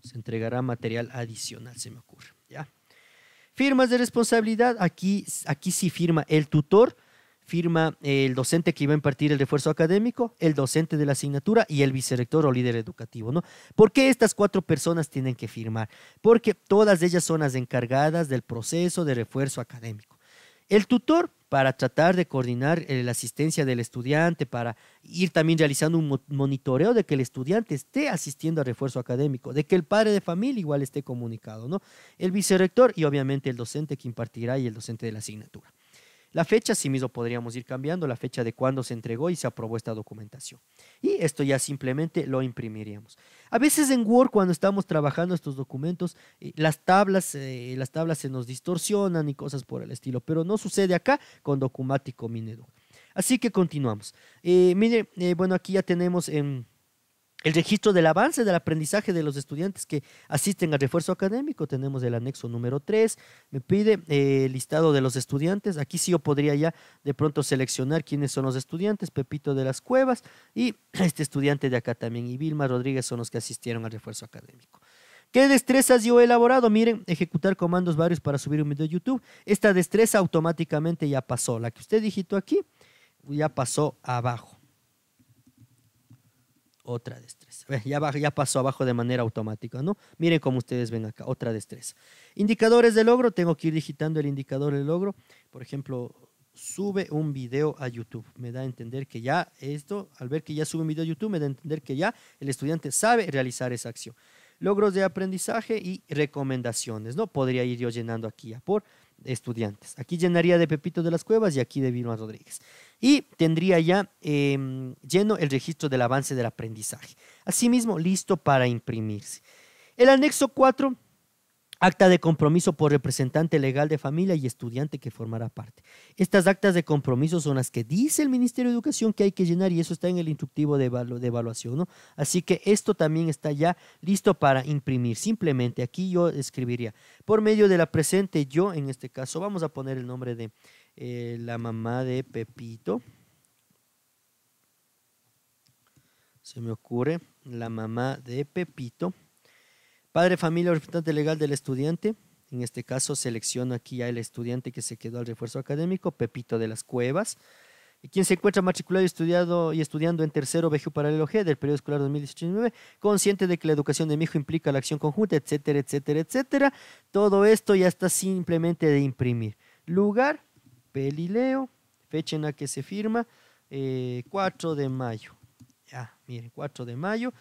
Se entregará material adicional, se me ocurre, ¿ya? Firmas de responsabilidad, aquí, aquí sí firma el tutor firma el docente que iba a impartir el refuerzo académico, el docente de la asignatura y el vicerector o líder educativo, ¿no? ¿Por qué estas cuatro personas tienen que firmar? Porque todas ellas son las encargadas del proceso de refuerzo académico. El tutor para tratar de coordinar eh, la asistencia del estudiante, para ir también realizando un monitoreo de que el estudiante esté asistiendo al refuerzo académico, de que el padre de familia igual esté comunicado, ¿no? El vicerrector y obviamente el docente que impartirá y el docente de la asignatura. La fecha, sí mismo podríamos ir cambiando, la fecha de cuándo se entregó y se aprobó esta documentación. Y esto ya simplemente lo imprimiríamos. A veces en Word, cuando estamos trabajando estos documentos, eh, las tablas, eh, las tablas se nos distorsionan y cosas por el estilo, pero no sucede acá con Documático Minedo. Así que continuamos. Eh, mire, bueno, aquí ya tenemos el registro del avance del aprendizaje de los estudiantes que asisten al refuerzo académico. Tenemos el anexo número 3. Me pide eh, el listado de los estudiantes. Aquí sí yo podría ya de pronto seleccionar quiénes son los estudiantes. Pepito de las Cuevas y [clears throat] este estudiante de acá también. Y Vilma Rodríguez son los que asistieron al refuerzo académico. ¿Qué destrezas yo he elaborado? Miren, ejecutar comandos varios para subir un video de YouTube. Esta destreza automáticamente ya pasó. La que usted digitó aquí ya pasó abajo otra destreza. Eh, ya, ya pasó abajo de manera automática, ¿no? Miren como ustedes ven acá, otra destreza. Indicadores de logro, tengo que ir digitando el indicador de logro. Por ejemplo, sube un video a YouTube. Me da a entender que ya esto, al ver que ya sube un video a YouTube, me da a entender que ya el estudiante sabe realizar esa acción. Logros de aprendizaje y recomendaciones, ¿no? Podría ir yo llenando aquí por estudiantes. Aquí llenaría de Pepito de las Cuevas y aquí de Vilma Rodríguez y tendría ya em, lleno el registro del avance del aprendizaje. Asimismo, listo para imprimirse. El anexo 4, acta de compromiso por representante legal de familia y estudiante que formará parte. Estas actas de compromiso son las que dice el Ministerio de Educación que hay que llenar y eso está en el instructivo de, evaluación. ¿no? Así que esto también está ya listo para imprimir. Simplemente aquí yo escribiría, por medio de la presente yo, en este caso, vamos a poner el nombre de eh, la mamá de Pepito. Se me ocurre la mamá de Pepito. Padre, familia, representante legal del estudiante. En este caso selecciono aquí el estudiante que se quedó al refuerzo académico, Pepito de las Cuevas. quien se encuentra matriculado y, estudiado, y estudiando en tercero BGU paralelo G del periodo escolar 2019 consciente de que la educación de mi hijo implica la acción conjunta, etcétera, etcétera, etcétera. Todo esto ya está simplemente de imprimir. Lugar, Pelileo, fecha en la que se firma, 4 eh, de mayo. Ya, miren, 4 de mayo.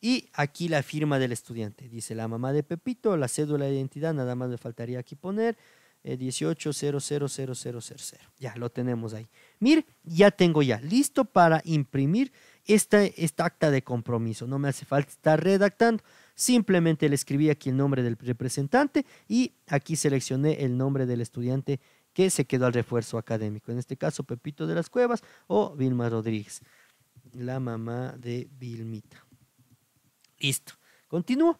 Y aquí la firma del estudiante. Dice la mamá de Pepito, la cédula de identidad, nada más le faltaría aquí poner 18000000. Eh, ya lo tenemos ahí. Mir, ya tengo ya listo para imprimir esta, esta acta de compromiso. No me hace falta estar redactando. Simplemente le escribí aquí el nombre del representante y aquí seleccioné el nombre del estudiante que se quedó al refuerzo académico. En este caso, Pepito de las Cuevas o Vilma Rodríguez, la mamá de Vilmita. Listo. Continúo.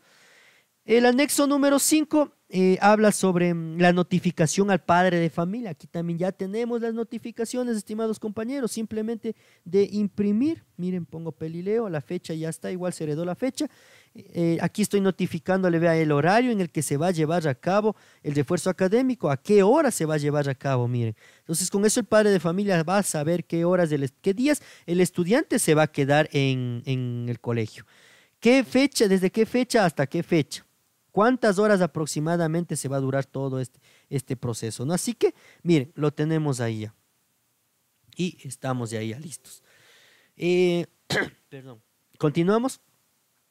El anexo número 5 eh, habla sobre mm, la notificación al padre de familia. Aquí también ya tenemos las notificaciones, estimados compañeros, simplemente de imprimir. Miren, pongo pelileo, la fecha ya está, igual se heredó la fecha. Eh, aquí estoy notificándole vea, el horario en el que se va a llevar a cabo el refuerzo académico, a qué hora se va a llevar a cabo, miren. Entonces, con eso el padre de familia va a saber qué horas, qué días el estudiante se va a quedar en, en el colegio. ¿Qué fecha, desde qué fecha hasta qué fecha? cuántas horas aproximadamente se va a durar todo este, este, proceso. ¿no? Así que, miren, lo tenemos ahí ya. Y estamos de ahí listos. Eh, [clears throat] perdón. Continuamos.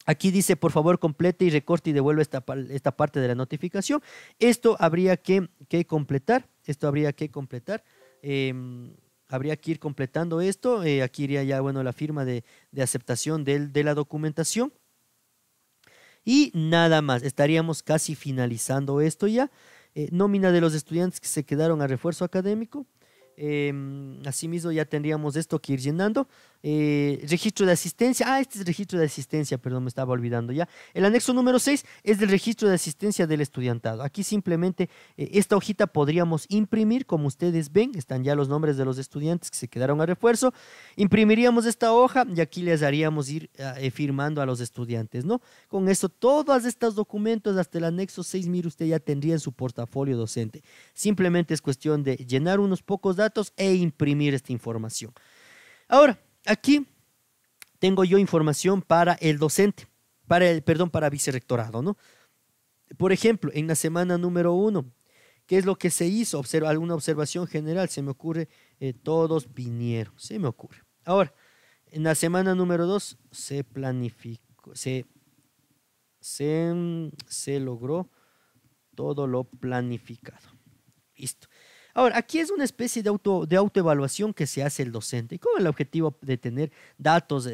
Aquí dice, por favor, complete y recorte y devuelva esta, parte de la notificación. Esto habría que, completar. Esto habría que completar. Em, habría que ir completando esto. Eh, aquí iría ya, bueno, la firma de, aceptación de la documentación. Y nada más, estaríamos casi finalizando esto ya. Eh, nómina de los estudiantes que se quedaron a refuerzo académico, eh, asimismo, ya tendríamos esto que ir llenando. Eh, registro de asistencia. Ah, este es registro de asistencia, perdón, me estaba olvidando ya. El anexo número 6 es del registro de asistencia del estudiantado. Aquí simplemente eh, esta hojita podríamos imprimir, como ustedes ven, están ya los nombres de los estudiantes que se quedaron a refuerzo. Imprimiríamos esta hoja y aquí les haríamos ir ah, eh, firmando a los estudiantes, ¿no? Con eso, todos estos documentos hasta el anexo 6, mire, usted ya tendría en su portafolio docente. Simplemente es cuestión de llenar unos pocos datos e imprimir esta información. Ahora, aquí tengo yo información para el docente, para el, perdón, para vicerrectorado, ¿no? Por ejemplo, en la semana número uno, ¿qué es lo que se hizo? alguna observación general, se me ocurre, eh, todos vinieron, se me ocurre. Ahora, en la semana número dos, se planificó, se logró todo lo planificado. Listo. Ahora, aquí es una especie de, auto, de autoevaluación que se hace el docente con el objetivo de tener datos,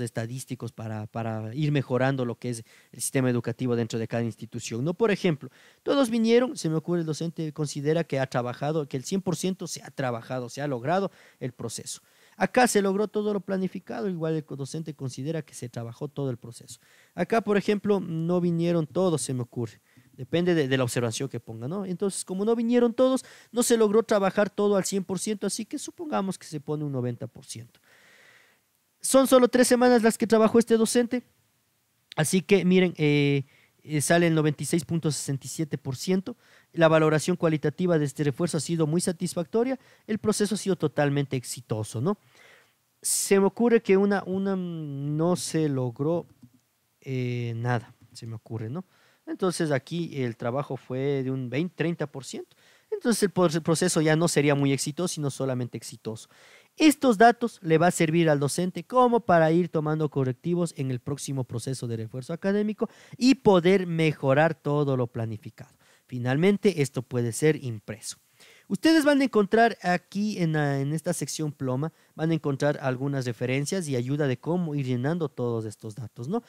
estadísticos para, ir mejorando lo que es el sistema educativo dentro de cada institución. ¿no? Por ejemplo, todos vinieron, se me ocurre, el docente considera que ha trabajado, que el 100% se ha trabajado, se ha logrado el proceso. Acá se logró todo lo planificado, igual el docente considera que se trabajó todo el proceso. Acá, por ejemplo, no vinieron todos, se me ocurre. Depende de, la observación que ponga, ¿no? Entonces, como no vinieron todos, no se logró trabajar todo al 100%, así que supongamos que se pone un 90%. Son solo tres semanas las que trabajó este docente, así que miren, eh, eh, sale el 96.67%. La valoración cualitativa de este refuerzo ha sido muy satisfactoria. El proceso ha sido totalmente exitoso, ¿no? Se me ocurre que una, una no se logró eh, nada, se me ocurre, ¿no? Entonces aquí el trabajo fue de un 20, 30%. Entonces el proceso ya no sería muy exitoso, sino solamente exitoso. Estos datos le va a servir al docente como para ir tomando correctivos en el próximo proceso de refuerzo académico y poder mejorar todo lo planificado. Finalmente, esto puede ser impreso. Ustedes van a encontrar aquí en, en, esta sección ploma, van a encontrar algunas referencias y ayuda de cómo ir llenando todos estos datos, ¿no?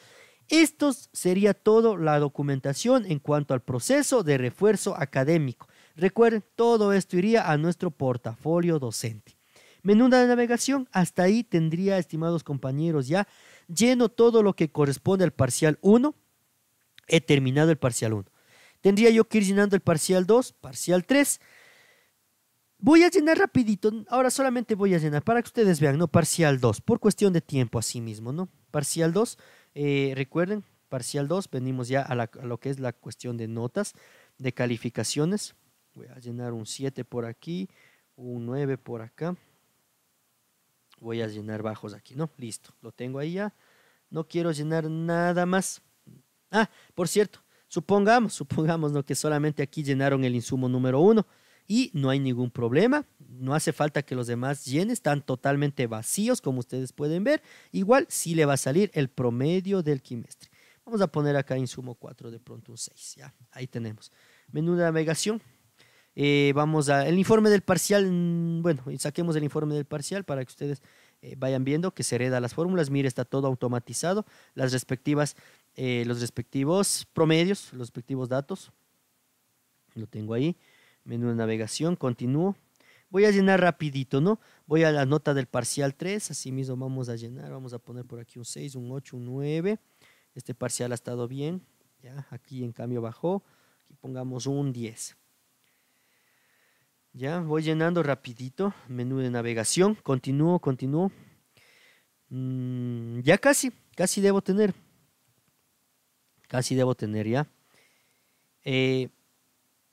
Esto sería toda la documentación en cuanto al proceso de refuerzo académico. Recuerden, todo esto iría a nuestro portafolio docente. Menuda de navegación, hasta ahí tendría, estimados compañeros, ya lleno todo lo que corresponde al parcial 1. He terminado el parcial 1. Tendría yo que ir llenando el parcial 2, parcial 3. Voy a llenar rapidito, ahora solamente voy a llenar para que ustedes vean, ¿no? Parcial 2, por cuestión de tiempo así mismo, ¿no? Parcial 2, eh, recuerden, parcial 2, venimos ya a, lo que es la cuestión de notas, de calificaciones. Voy a llenar un 7 por aquí, un 9 por acá. Voy a llenar bajos aquí, ¿no? Listo, lo tengo ahí ya. No quiero llenar nada más. Ah, por cierto, supongamos, [laughs] supongamos que solamente aquí llenaron el insumo número 1 y no hay ningún problema no hace falta que los demás llenen, están totalmente vacíos, como ustedes pueden ver. Igual sí le va a salir el promedio del quimestre. Vamos a poner acá insumo 4, de pronto un 6, ya, ahí tenemos. Menú de navegación. Eh, vamos a, el informe del parcial, mm, bueno, saquemos el informe del parcial para que ustedes eh, vayan viendo que se hereda las fórmulas. Mire, está todo automatizado, las respectivas, eh, los respectivos promedios, los respectivos datos. Lo tengo ahí. Menú de navegación, continúo voy a llenar rapidito, ¿no? Voy a la nota del parcial 3, así mismo vamos a llenar, vamos a poner por aquí un 6, un 8, un 9. Este parcial ha estado bien, ya, aquí en cambio bajó, pongamos un 10. Ya, voy llenando rapidito, menú de navegación, continúo, continúo. Mm, ya casi, casi debo tener. Casi debo tener ya. Eh,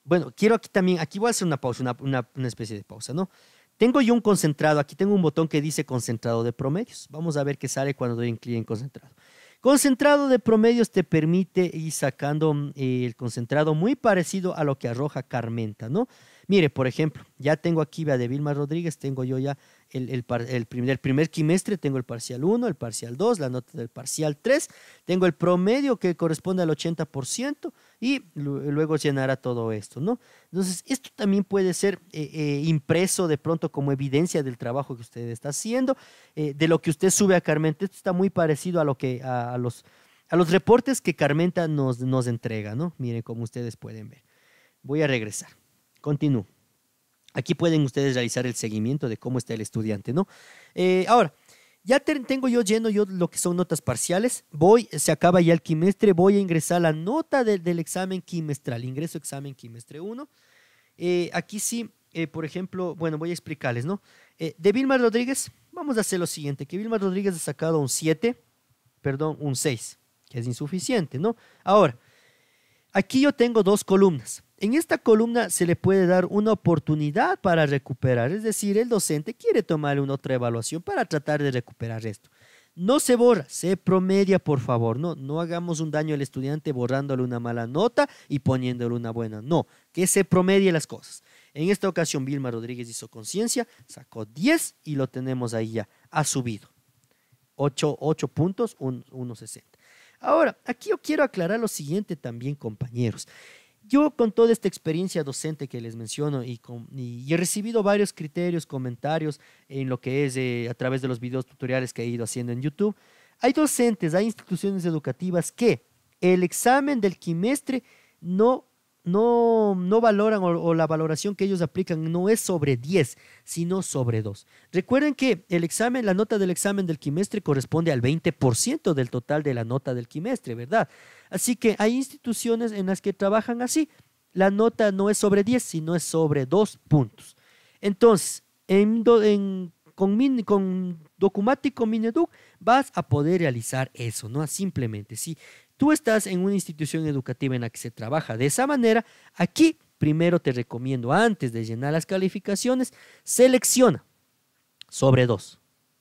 bueno, quiero aquí también, aquí voy a hacer una pausa, una, especie de pausa, ¿no? Tengo yo un concentrado, aquí tengo un botón que dice concentrado de promedios. Vamos a ver qué sale cuando doy un clic en concentrado. Concentrado de promedios te permite ir sacando mm, el concentrado muy parecido a lo que arroja Carmenta, ¿no? Mire, por ejemplo, ya tengo aquí, vea, de Vilma Rodríguez, tengo yo ya el, primer, quimestre tengo el parcial 1, el parcial 2, la nota del parcial 3, tengo el promedio que corresponde al 80% y luego llenará todo esto, ¿no? Entonces, esto también puede ser eh, eh, impreso de pronto como evidencia del trabajo que usted está haciendo, eh, de lo que usted sube a Carmenta. Esto está muy parecido a lo que a, los, a los reportes que Carmenta nos, nos entrega, ¿no? Miren como ustedes pueden ver. Voy a regresar. Continúo. Aquí pueden ustedes realizar el seguimiento de cómo está el estudiante, ¿no? Eh, ahora, ya tengo yo lleno yo lo que son notas parciales. Voy, se acaba ya el quimestre, voy a ingresar la nota del examen quimestral. Ingreso examen quimestre 1. Eh, aquí sí, eh, por ejemplo, bueno, voy a explicarles, ¿no? de Vilma Rodríguez, vamos a hacer lo siguiente, que Vilma Rodríguez ha sacado un 7, perdón, un 6, que es insuficiente, ¿no? Ahora, aquí yo tengo dos columnas. En esta columna se le puede dar una oportunidad para recuperar, es decir, el docente quiere tomar una otra evaluación para tratar de recuperar esto. No se borra, se promedia, por favor. No, no hagamos un daño al estudiante borrándole una mala nota y poniéndole una buena. No, que se promedie las cosas. En esta ocasión, Vilma Rodríguez hizo conciencia, sacó 10 y lo tenemos ahí ya. Ha subido. 8 puntos, 1,60. Ahora, aquí yo quiero aclarar lo siguiente también, compañeros. Yo con toda esta experiencia docente que les menciono y, he recibido varios criterios, comentarios en lo que es eh, a través de los videos tutoriales que he ido haciendo en YouTube, hay docentes, hay instituciones educativas que el examen del quimestre no no, no valoran o, la valoración que ellos aplican no es sobre 10, sino sobre 2. Recuerden que el examen, la nota del examen del quimestre corresponde al 20% del total de la nota del quimestre, ¿verdad? Así que hay instituciones en las que trabajan así. La nota no es sobre 10, sino es sobre 2 puntos. Entonces, con, con Documático Mineduc vas a poder realizar eso, ¿no? Simplemente, sí tú estás en una institución educativa en la que se trabaja de esa manera, aquí primero te recomiendo, antes de llenar las calificaciones, selecciona sobre dos.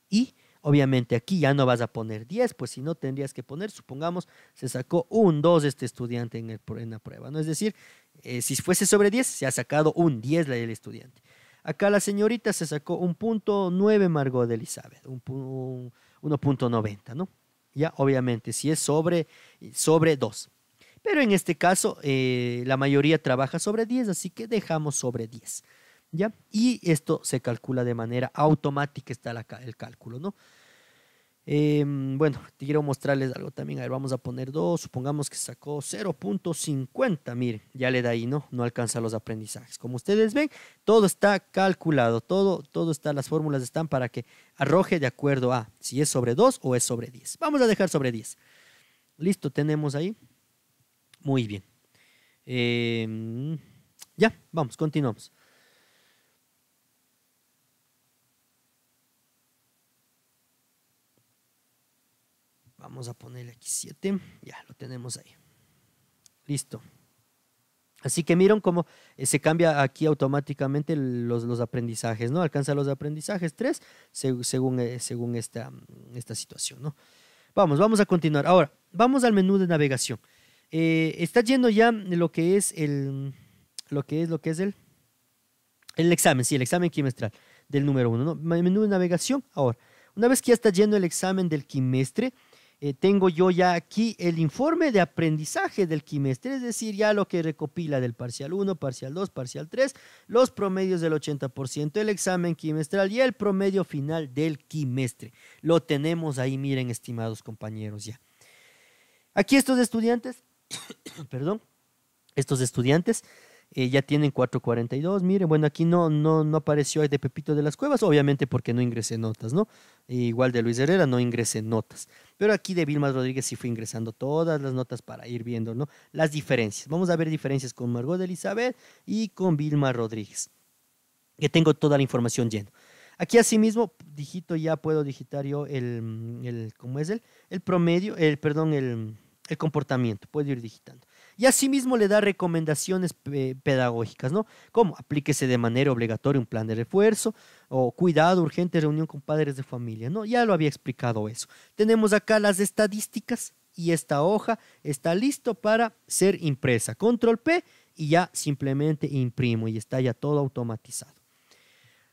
Y obviamente aquí ya no vas a poner 10, pues si no tendrías que poner, supongamos, se sacó un 2 este estudiante en, la prueba, ¿no? Es decir, eh, si fuese sobre 10, se ha sacado un 10 la del estudiante. Acá la señorita se sacó un punto 9 Margot de Elizabeth, un 1.90, ¿no? ya obviamente, si es sobre, sobre 2. Pero en este caso, eh, la mayoría trabaja sobre 10, así que dejamos sobre 10. ¿ya? Y esto se calcula de manera automática, está el cálculo, ¿no? Em, bueno, te quiero mostrarles algo también. ver, vamos a poner 2. Supongamos que sacó 0.50. Miren, ya le da ahí, ¿no? No alcanza los aprendizajes. Como ustedes ven, todo está calculado. Todo, todo está, las fórmulas están para que arroje de acuerdo a si es sobre 2 o es sobre 10. Vamos a dejar sobre 10. Listo, tenemos ahí. Muy bien. Em, ya, vamos, continuamos. Vamos a ponerle aquí 7. Ya, lo tenemos ahí. Listo. Así que miren cómo eh, se cambia aquí automáticamente los, los aprendizajes, ¿no? Alcanza los aprendizajes 3 según, eh, según esta, mm, esta situación, ¿no? Vamos, vamos a continuar. Ahora, vamos al menú de navegación. Eh, está yendo ya lo que es el lo que es lo que es el el examen, sí, el examen quimestral del número 1, ¿no? Menú de navegación. Ahora, una vez que ya está yendo el examen del quimestre, eh, tengo yo ya aquí el informe de aprendizaje del quimestre, es decir, ya lo que recopila del parcial 1, parcial 2, parcial 3, los promedios del 80%, el examen quimestral y el promedio final del quimestre. Lo tenemos ahí, miren, estimados compañeros, ya. Aquí estos estudiantes, [coughs] perdón, estos estudiantes eh, ya tienen 442. Miren, bueno, aquí no, no, no apareció de Pepito de las Cuevas, obviamente porque no ingresé notas, ¿no? Eh, igual de Luis Herrera no ingresé notas. Pero aquí de Vilma Rodríguez sí fui ingresando todas las notas para ir viendo, ¿no? Las diferencias. Vamos a ver diferencias con Margot de Elizabeth y con Vilma Rodríguez. Que tengo toda la información llena. Aquí asimismo digito ya puedo digitar yo el, el ¿cómo es el? El promedio, el, perdón, el, el comportamiento, puedo ir digitando. Y asimismo le da recomendaciones pedagógicas, ¿no? Como aplíquese de manera obligatoria un plan de refuerzo o cuidado, urgente reunión con padres de familia, ¿no? Ya lo había explicado eso. Tenemos acá las estadísticas y esta hoja está listo para ser impresa. Control P y ya simplemente imprimo y está ya todo automatizado.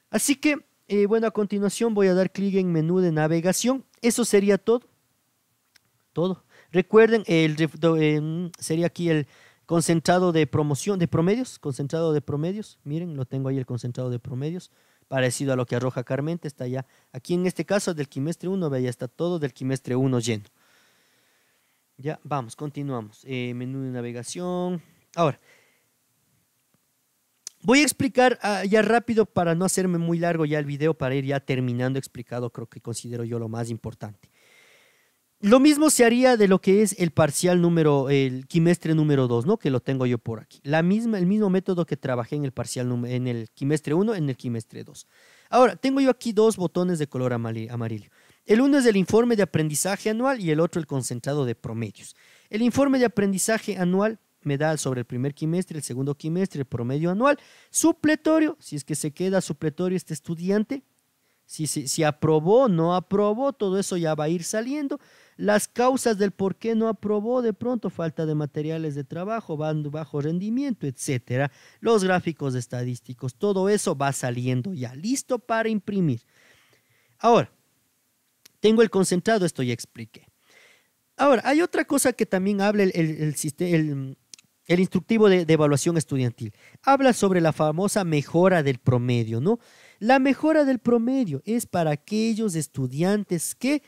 Así que, eh, bueno, a continuación voy a dar clic en menú de navegación. Eso sería todo. Todo. Recuerden, el, em, sería aquí el concentrado de promoción de promedios, concentrado de promedios. Miren, lo tengo ahí el concentrado de promedios, parecido a lo que arroja Carmente, está ya. Aquí en este caso del quimestre 1, ya está todo del quimestre 1 lleno. Ya, vamos, continuamos. Eh, menú de navegación. Ahora, Voy a explicar ah, ya rápido para no hacerme muy largo ya el video, para ir ya terminando explicado, creo que considero yo lo más importante. Lo mismo se haría de lo que es el parcial número, el quimestre número 2, ¿no? Que lo tengo yo por aquí. La misma, el mismo método que trabajé en el parcial, en el quimestre 1, en el quimestre 2. Ahora, tengo yo aquí dos botones de color amarillo. El uno es el informe de aprendizaje anual y el otro el concentrado de promedios. El informe de aprendizaje anual me da sobre el primer quimestre, el segundo quimestre, el promedio anual, supletorio, si es que se queda supletorio este estudiante, si, si, si aprobó, no aprobó, todo eso ya va a ir saliendo. Las causas del por qué no aprobó de pronto falta de materiales de trabajo, bajo rendimiento, etcétera. Los gráficos estadísticos, todo eso va saliendo ya listo para imprimir. Ahora, tengo el concentrado, esto ya expliqué. Ahora, hay otra cosa que también habla el, instructivo de, de, evaluación estudiantil. Habla sobre la famosa mejora del promedio, ¿no? La mejora del promedio es para aquellos estudiantes que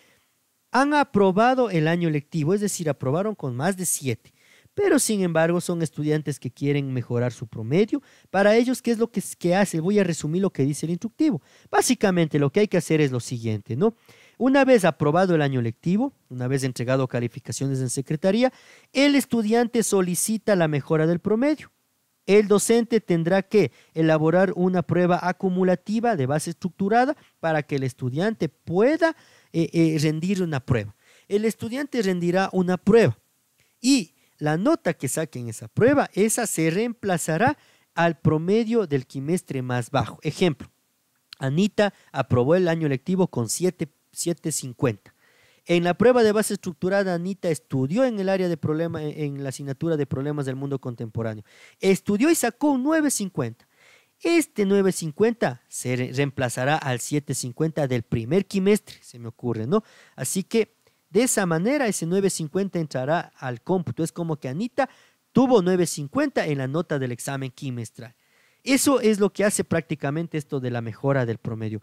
han aprobado el año lectivo, es decir, aprobaron con más de siete. Pero sin embargo son estudiantes que quieren mejorar su promedio. Para ellos, ¿qué es lo que, que hace? Voy a resumir lo que dice el instructivo. Básicamente lo que hay que hacer es lo siguiente, ¿no? Una vez aprobado el año lectivo, una vez entregado calificaciones en secretaría, el estudiante solicita la mejora del promedio. El docente tendrá que elaborar una prueba acumulativa de base estructurada para que el estudiante pueda eh, eh, rendir una prueba. El estudiante rendirá una prueba y la nota que saque en esa prueba, esa se reemplazará al promedio del quimestre más bajo. Ejemplo, Anita aprobó el año lectivo con 7.50. En la prueba de base estructurada, Anita estudió en el área de problemas en la asignatura de problemas del mundo contemporáneo. Estudió y sacó un 9.50. Este 950 se reemplazará al 750 del primer quimestre, se me ocurre, ¿no? Así que de esa manera ese 950 entrará al cómputo. Es como que Anita tuvo 950 en la nota del examen quimestral. Eso es lo que hace prácticamente esto de la mejora del promedio.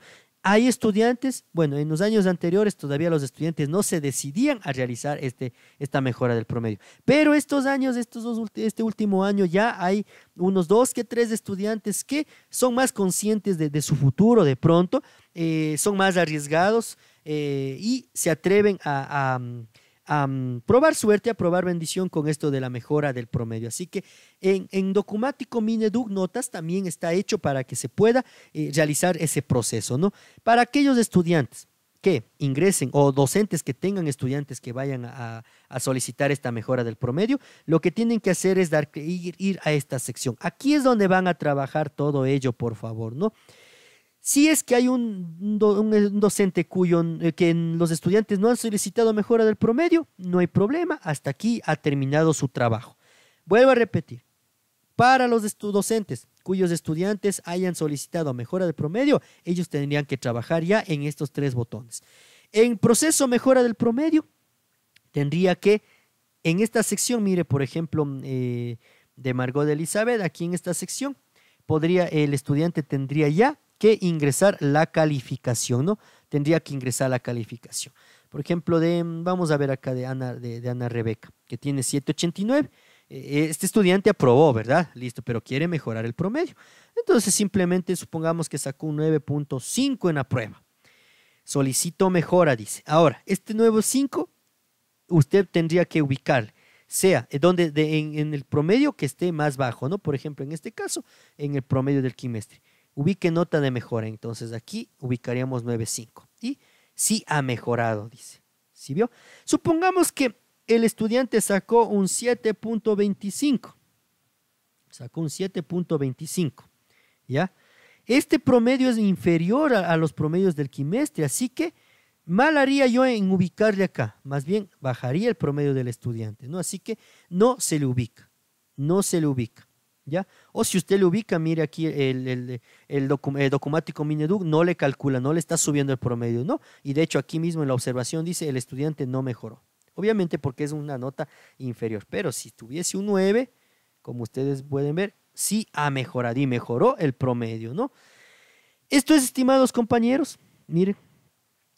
Hay estudiantes, bueno, en los años anteriores todavía los estudiantes no se decidían a realizar este, esta mejora del promedio. Pero estos años, estos dos, este último año, ya hay unos dos que tres estudiantes que son más conscientes de, su futuro de pronto, eh, son más arriesgados eh, y se atreven a mm, a probar suerte, a probar bendición con esto de la mejora del promedio. Así que en, en Documático Mineduc Notas también está hecho para que se pueda eh, realizar ese proceso, ¿no? Para aquellos estudiantes que ingresen o docentes que tengan estudiantes que vayan a, solicitar esta mejora del promedio, lo que tienen que hacer es dar, ir, ir a esta sección. Aquí es donde van a trabajar todo ello, por favor, ¿no? Si es que hay un, eh, docente cuyo eh, que los estudiantes no han solicitado mejora del promedio, no hay problema, hasta aquí ha terminado su trabajo. Vuelvo a repetir, para los docentes cuyos estudiantes hayan solicitado mejora del promedio, ellos tendrían que trabajar ya en estos tres botones. En proceso mejora del promedio, tendría que, en esta sección, mire, por ejemplo, mm, eh, de Margot de Elizabeth, aquí en esta sección, podría, el estudiante tendría ya que ingresar la calificación, ¿no? Tendría que ingresar la calificación. Por ejemplo, de, vamos a ver acá de Ana, de, Ana Rebeca, que tiene 789. E, e, este estudiante aprobó, ¿verdad? Listo, pero quiere mejorar el promedio. Entonces, simplemente supongamos que sacó un 9.5 en la prueba. Solicito mejora, dice. Ahora, este nuevo 5, usted tendría que ubicar, sea eh, donde en, en, el promedio que esté más bajo, ¿no? Por ejemplo, en este caso, en el promedio del quimestre. Ubique nota de mejora. Entonces aquí ubicaríamos 9.5. Y sí ha mejorado, dice. ¿Sí vio? Supongamos que el estudiante sacó un 7.25. Sacó un 7.25. ¿Ya? Este promedio es inferior a, los promedios del quimestre, así que mal haría yo en ubicarle acá, más bien bajaría el promedio del estudiante, ¿no? Así que no se le ubica, no se le ubica. O si usted le ubica, mire aquí el, documático Mineduc, no le calcula, no le está subiendo el promedio, ¿no? Y de hecho aquí mismo en la observación dice, el estudiante no mejoró. Obviamente porque es una nota inferior, pero si tuviese un 9, como ustedes pueden ver, sí ha mejorado y mejoró el promedio, ¿no? Esto es, estimados compañeros, miren,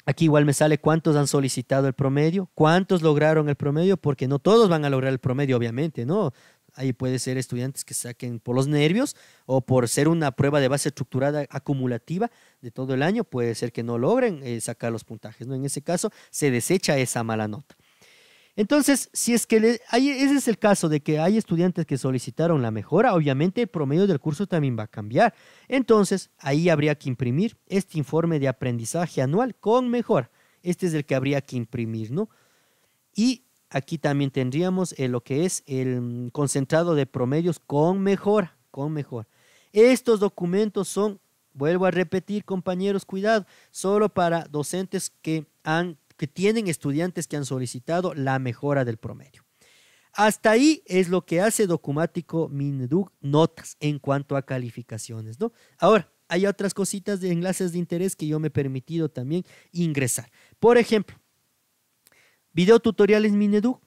Aquí igual me sale cuántos han solicitado el promedio, cuántos lograron el promedio, porque no todos van a lograr el promedio, obviamente, ¿no? ahí puede ser estudiantes que saquen por los nervios o por ser una prueba de base estructurada acumulativa de todo el año, puede ser que no logren eh, sacar los puntajes. ¿no? En ese caso, se desecha esa mala nota. Entonces, si es que ese es el caso de que hay estudiantes que solicitaron la mejora, obviamente el promedio del curso también va a cambiar. Entonces, ahí habría que imprimir este informe de aprendizaje anual con mejora. Este es el que habría que imprimir, ¿no? Y Aquí también tendríamos eh, lo que es el mm, concentrado de promedios con mejora, con mejora. Estos documentos son, vuelvo a repetir compañeros, cuidado, solo para docentes que, han, que tienen estudiantes que han solicitado la mejora del promedio. Hasta ahí es lo que hace documático Mineduc Notas en cuanto a calificaciones, ¿no? Ahora, hay otras cositas de enlaces de interés que yo me he permitido también ingresar. Por ejemplo, Video tutoriales Mineduc,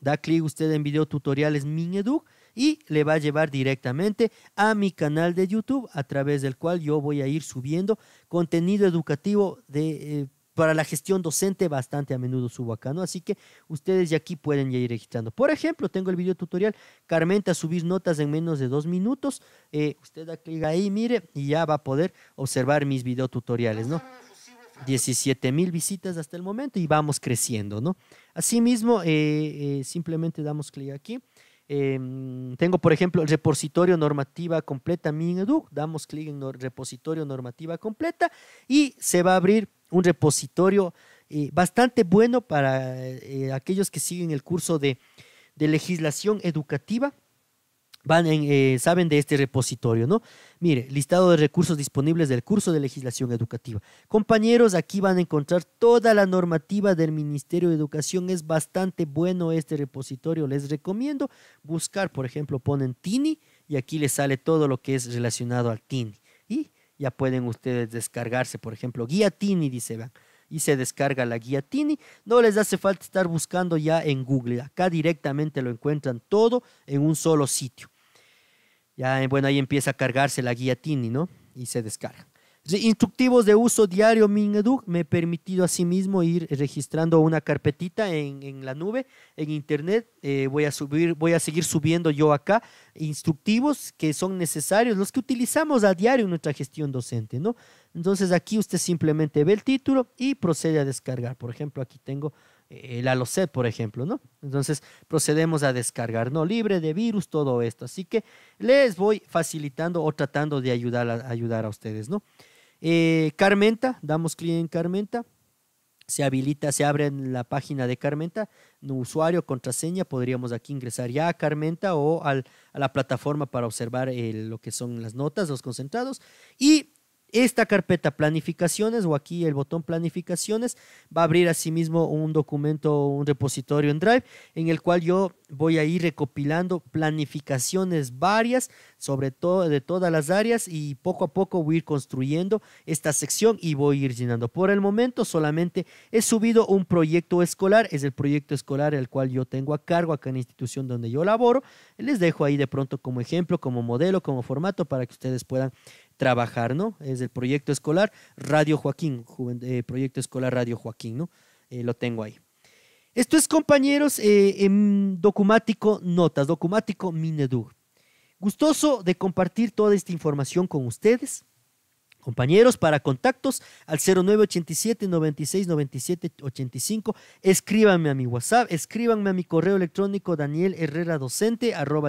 Da clic usted en video tutoriales Mineduc y le va a llevar directamente a mi canal de YouTube a través del cual yo voy a ir subiendo contenido educativo de, eh, para la gestión docente bastante a menudo subo acá, ¿no? Así que ustedes ya aquí pueden ya ir registrando. Por ejemplo, tengo el video tutorial Carmenta subir notas en menos de dos minutos. Eh, usted da clic ahí, mire, y ya va a poder observar mis videotutoriales, ¿no? 17.000 mil visitas hasta el momento y vamos creciendo, ¿no? Asimismo, eh, eh, simplemente damos clic aquí. Em, tengo, por ejemplo, el repositorio normativa completa MinEdu. Damos clic en repositorio normativa completa y se va a abrir un repositorio eh, bastante bueno para aquellos que siguen el curso de legislación educativa van eh, saben de este repositorio, ¿no? Mire, listado de recursos disponibles del curso de legislación educativa. Compañeros, aquí van a encontrar toda la normativa del Ministerio de Educación. Es bastante bueno este repositorio. Les recomiendo buscar, por ejemplo, ponen TINI y aquí les sale todo lo que es relacionado al TINI. Y ya pueden ustedes descargarse, por ejemplo, guía TINI, dice, van y se descarga la guía Tini. No les hace falta estar buscando ya en Google. Acá directamente lo encuentran todo en un solo sitio. Ya, eh, bueno, ahí empieza a cargarse la guía Tini, ¿no? Y se descarga. Instructivos de uso diario Mineduc me he permitido asimismo ir registrando una carpetita en, la nube, en internet. Eh, voy a subir, voy a seguir subiendo yo acá instructivos que son necesarios, los que utilizamos a diario en nuestra gestión docente, ¿no? Entonces aquí usted simplemente ve el título y procede a descargar. Por ejemplo, aquí tengo eh, el Alocet, por ejemplo, ¿no? Entonces procedemos a descargar, ¿no? Libre de virus, todo esto. Así que les voy facilitando o tratando de ayudar a, ayudar a ustedes, ¿no? Eh, Carmenta, damos clic en Carmenta. Se habilita, se abre en la página de Carmenta, usuario, contraseña, podríamos aquí ingresar ya a Carmenta o a la plataforma para observar eh, lo que son las notas, los concentrados. Y esta carpeta planificaciones o aquí el botón planificaciones va a abrir asimismo un documento, un repositorio en Drive en el cual yo voy a ir recopilando planificaciones varias, sobre todo de todas las áreas, y poco a poco voy a ir construyendo esta sección y voy a ir llenando. Por el momento solamente he subido un proyecto escolar, es el proyecto escolar el cual yo tengo a cargo acá en la institución donde yo laboro. Les dejo ahí de pronto como ejemplo, como modelo, como formato para que ustedes puedan trabajar, ¿no? Es el proyecto escolar Radio Joaquín, eh, proyecto escolar Radio Joaquín, ¿no? Eh, lo tengo ahí. Esto es, compañeros, eh, en documático notas, documático Mineduc. Gustoso de compartir toda esta información con ustedes. Compañeros, para contactos al 0987 96 97 85, escríbanme a mi WhatsApp, escríbanme a mi correo electrónico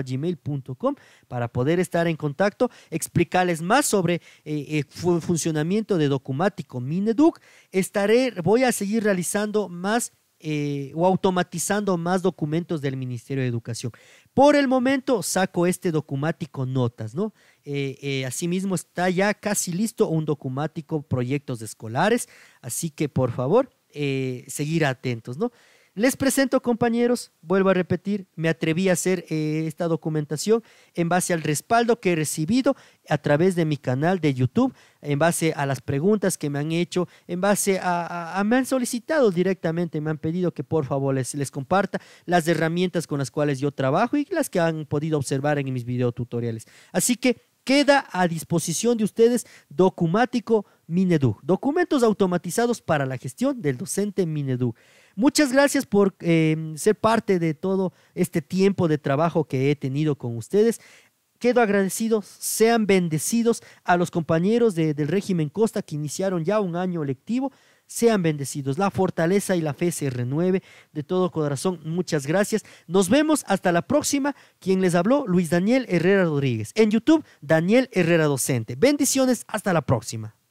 gmail.com para poder estar en contacto, explicarles más sobre el eh, eh, funcionamiento de Documático Mineduc. Estaré, voy a seguir realizando más eh, o automatizando más documentos del Ministerio de Educación. Por el momento saco este documático notas, ¿no? Eh, eh, asimismo está ya casi listo un documático proyectos escolares, así que por favor, seguir atentos, ¿no? Les presento, compañeros, vuelvo a repetir, me atreví a hacer eh, esta documentación en base al respaldo que he recibido a través de mi canal de YouTube, en base a las preguntas que me han hecho, en base a, me han solicitado directamente, me han pedido que por favor les, les comparta las herramientas con las cuales yo trabajo y las que han podido observar en mis videotutoriales. Así que queda a disposición de ustedes Documático Minedu, documentos automatizados para la gestión del docente Minedu. Muchas gracias por em, ser parte de todo este tiempo de trabajo que he tenido con ustedes. Quedo agradecido, sean bendecidos a los compañeros del régimen Costa que iniciaron ya un año lectivo. Sean bendecidos, la fortaleza y la fe se renueve de todo corazón. Muchas gracias. Nos vemos hasta la próxima. Quien les habló, Luis Daniel Herrera Rodríguez. En YouTube, Daniel Herrera Docente. Bendiciones, hasta la próxima.